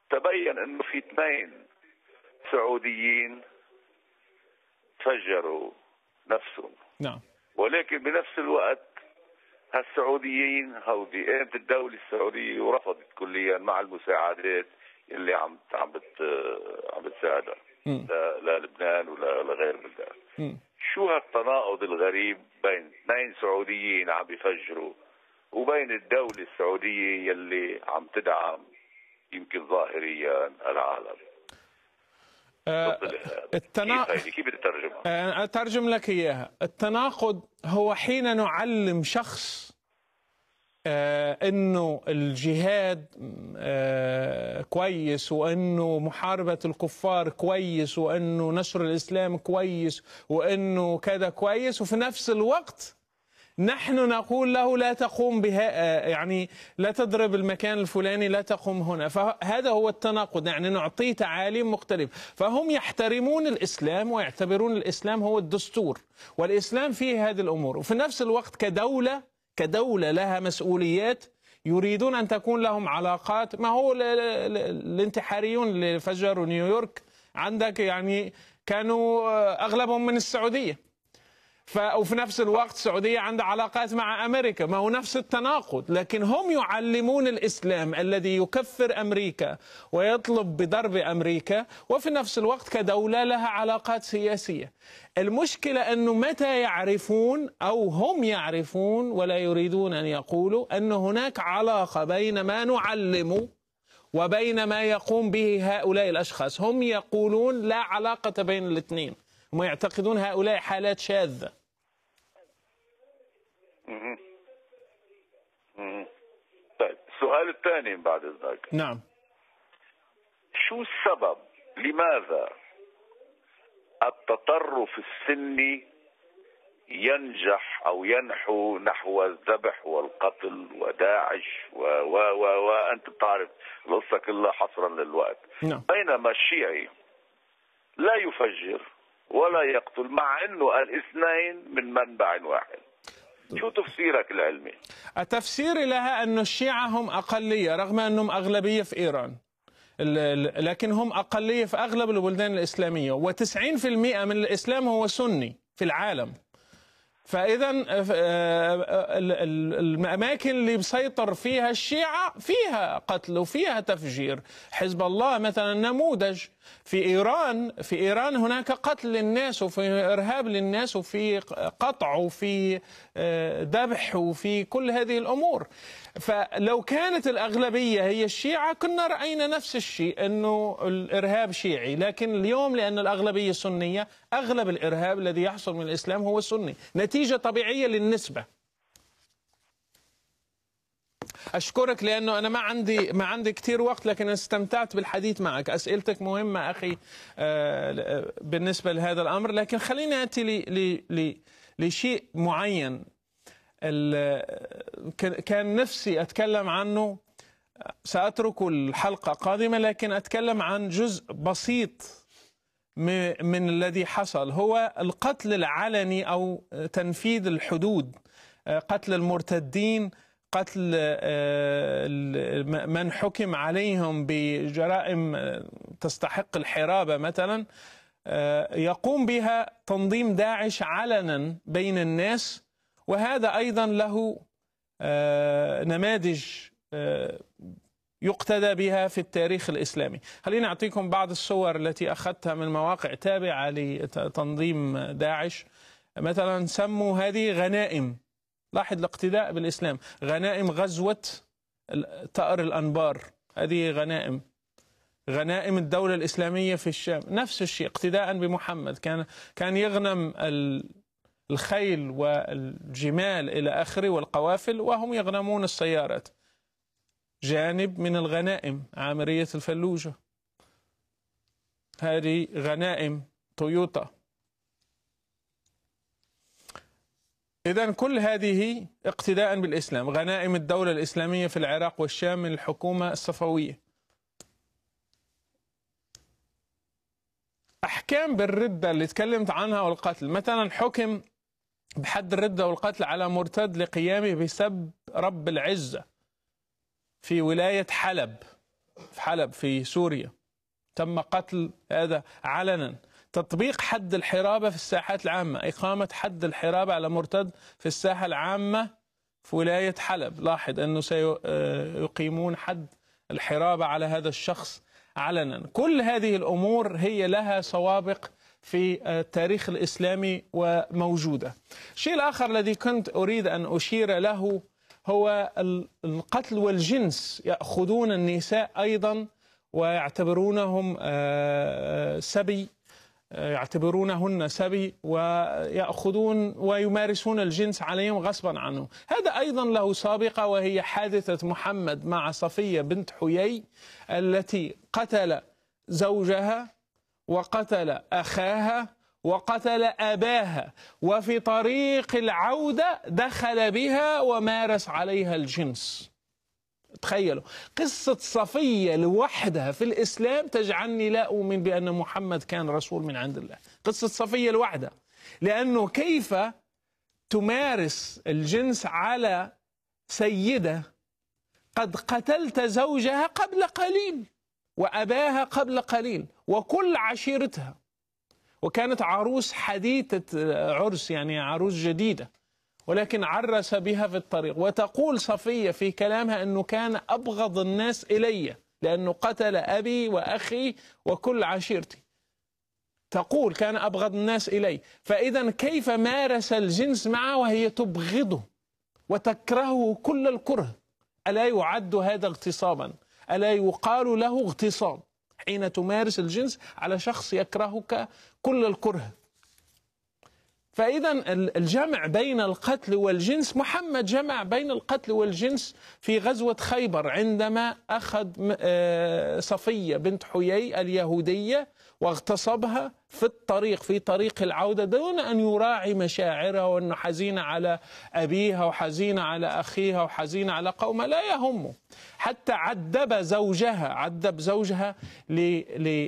تبين انه في اثنين سعوديين فجروا نفسهم نعم ولكن بنفس الوقت هالسعوديين هودي قامت إيه، الدولة السعودية ورفضت كليا مع المساعدات اللي عم عم بت عم بتساعدها للبنان ولغير بلدان شو هالتناقض الغريب بين اثنين سعوديين عم بيفجروا وبين الدولة السعودية يلي عم تدعم يمكن ظاهريا العالم آه، التنا... كيف تترجمها؟ آه، أترجم لك إياها التناقض هو حين نعلم شخص آه، أنه الجهاد كويس وأنه محاربة الكفار كويس وأنه نشر الإسلام كويس وأنه كذا كويس وفي نفس الوقت نحن نقول له لا تقوم بها آه، يعني لا تضرب المكان الفلاني لا تقوم هنا فهذا هو التناقض يعني نعطيه تعاليم مختلفة فهم يحترمون الإسلام ويعتبرون الإسلام هو الدستور والإسلام فيه هذه الأمور وفي نفس الوقت كدولة كدولة لها مسؤوليات يريدون أن تكون لهم علاقات ما هو الانتحاريون اللي فجروا نيويورك عندك يعني كانوا آه، أغلبهم من السعودية ف... وفي نفس الوقت السعودية عندها علاقات مع أمريكا ما هو نفس التناقض لكن هم يعلمون الإسلام الذي يكفر أمريكا ويطلب بضرب أمريكا وفي نفس الوقت كدولة لها علاقات سياسية المشكلة أنه متى يعرفون أو هم يعرفون ولا يريدون أن يقولوا أن هناك علاقة بين ما نعلم وبين ما يقوم به هؤلاء الأشخاص هم يقولون لا علاقة بين الاثنين هم يعتقدون هؤلاء حالات شاذة طيب السؤال الثاني بعد ذلك نعم شو السبب لماذا التطرف السني ينجح او ينحو نحو الذبح والقتل وداعش و و و وانت بتعرف القصه كلها حصرا للوقت نعم. بينما الشيعي لا يفجر ولا يقتل مع انه الاثنين من منبع واحد شو تفسيرك العلمي؟ تفسيري لها أن الشيعة هم أقلية رغم أنهم أغلبية في إيران لكن هم أقلية في أغلب البلدان الإسلامية و90% من الإسلام هو سني في العالم فإذا آه، آه، الأماكن اللي بيسيطر فيها الشيعة فيها قتل وفيها تفجير حزب الله مثلا نموذج في إيران في إيران هناك قتل للناس وفي إرهاب للناس وفي قطع وفي آه، ذبح وفي كل هذه الأمور فلو كانت الأغلبية هي الشيعة كنا رأينا نفس الشيء أنه الإرهاب شيعي لكن اليوم لأن الأغلبية سنية أغلب الإرهاب الذي يحصل من الإسلام هو سني نتيجة طبيعية للنسبة اشكرك لانه انا ما عندي ما عندي كثير وقت لكن استمتعت بالحديث معك اسئلتك مهمه اخي آه، آه، بالنسبه لهذا الامر لكن خليني اتي لي لي لشيء معين كان نفسي اتكلم عنه ساترك الحلقه قادمه لكن اتكلم عن جزء بسيط من الذي حصل هو القتل العلني او تنفيذ الحدود آه، قتل المرتدين قتل آه، من حكم عليهم بجرائم آه، تستحق الحرابة مثلا آه، يقوم بها تنظيم داعش علنا بين الناس وهذا أيضا له نماذج يقتدى بها في التاريخ الإسلامي خليني أعطيكم بعض الصور التي أخذتها من مواقع تابعة لتنظيم داعش مثلا سموا هذه غنائم لاحظ الاقتداء بالإسلام غنائم غزوة تأر الأنبار هذه غنائم غنائم الدولة الإسلامية في الشام نفس الشيء اقتداء بمحمد كان كان يغنم الخيل والجمال إلى آخره والقوافل وهم يغنمون السيارات جانب من الغنائم عامرية الفلوجة هذه غنائم تويوتا إذا كل هذه اقتداء بالإسلام غنائم الدولة الإسلامية في العراق والشام من الحكومة الصفوية أحكام بالردة اللي تكلمت عنها والقتل مثلا حكم بحد الردة والقتل على مرتد لقيامه بسب رب العزة في ولاية حلب في حلب في سوريا تم قتل هذا علنا تطبيق حد الحرابة في الساحات العامة إقامة حد الحرابة على مرتد في الساحة العامة في ولاية حلب لاحظ أنه سيقيمون حد الحرابة على هذا الشخص علنا كل هذه الأمور هي لها سوابق في التاريخ الإسلامي وموجودة الشيء الآخر الذي كنت أريد أن أشير له هو القتل والجنس يأخذون النساء أيضا ويعتبرونهم آه، آه، سبي يعتبرونهن سبي ويأخذون ويمارسون الجنس عليهم غصبا عنهم هذا أيضا له سابقة وهي حادثة محمد مع صفية بنت حيي التي قتل زوجها وقتل أخاها وقتل أباها وفي طريق العودة دخل بها ومارس عليها الجنس تخيلوا قصة صفية لوحدها في الإسلام تجعلني لا أؤمن بأن محمد كان رسول من عند الله قصة صفية لوحدها لأنه كيف تمارس الجنس على سيدة قد قتلت زوجها قبل قليل وأباها قبل قليل وكل عشيرتها وكانت عروس حديثة عرس يعني عروس جديدة ولكن عرس بها في الطريق وتقول صفية في كلامها أنه كان أبغض الناس إلي لأنه قتل أبي وأخي وكل عشيرتي تقول كان أبغض الناس إلي فإذا كيف مارس الجنس معه وهي تبغضه وتكرهه كل الكره ألا يعد هذا اغتصابا ألا يقال له اغتصاب حين تمارس الجنس على شخص يكرهك كل الكره فإذا الجمع بين القتل والجنس محمد جمع بين القتل والجنس في غزوة خيبر عندما أخذ آه، صفية بنت حيي اليهودية واغتصبها في الطريق في طريق العودة دون أن يراعي مشاعرها وأنه حزينة على أبيها وحزينة على أخيها وحزينة على قومها لا يهمه حتى عدب زوجها عدب زوجها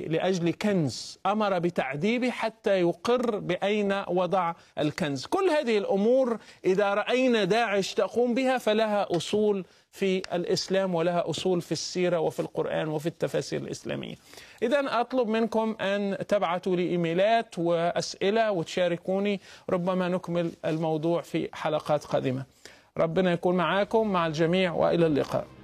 لأجل كنز أمر بتعذيبه حتى يقر بأين وضع الكنز كل هذه الأمور إذا رأينا داعش تقوم بها فلها أصول في الإسلام ولها أصول في السيرة وفي القرآن وفي التفاسير الإسلامية إذا أطلب منكم أن تبعثوا لي إيميلات وأسئلة وتشاركوني ربما نكمل الموضوع في حلقات قادمة ربنا يكون معاكم مع الجميع وإلى اللقاء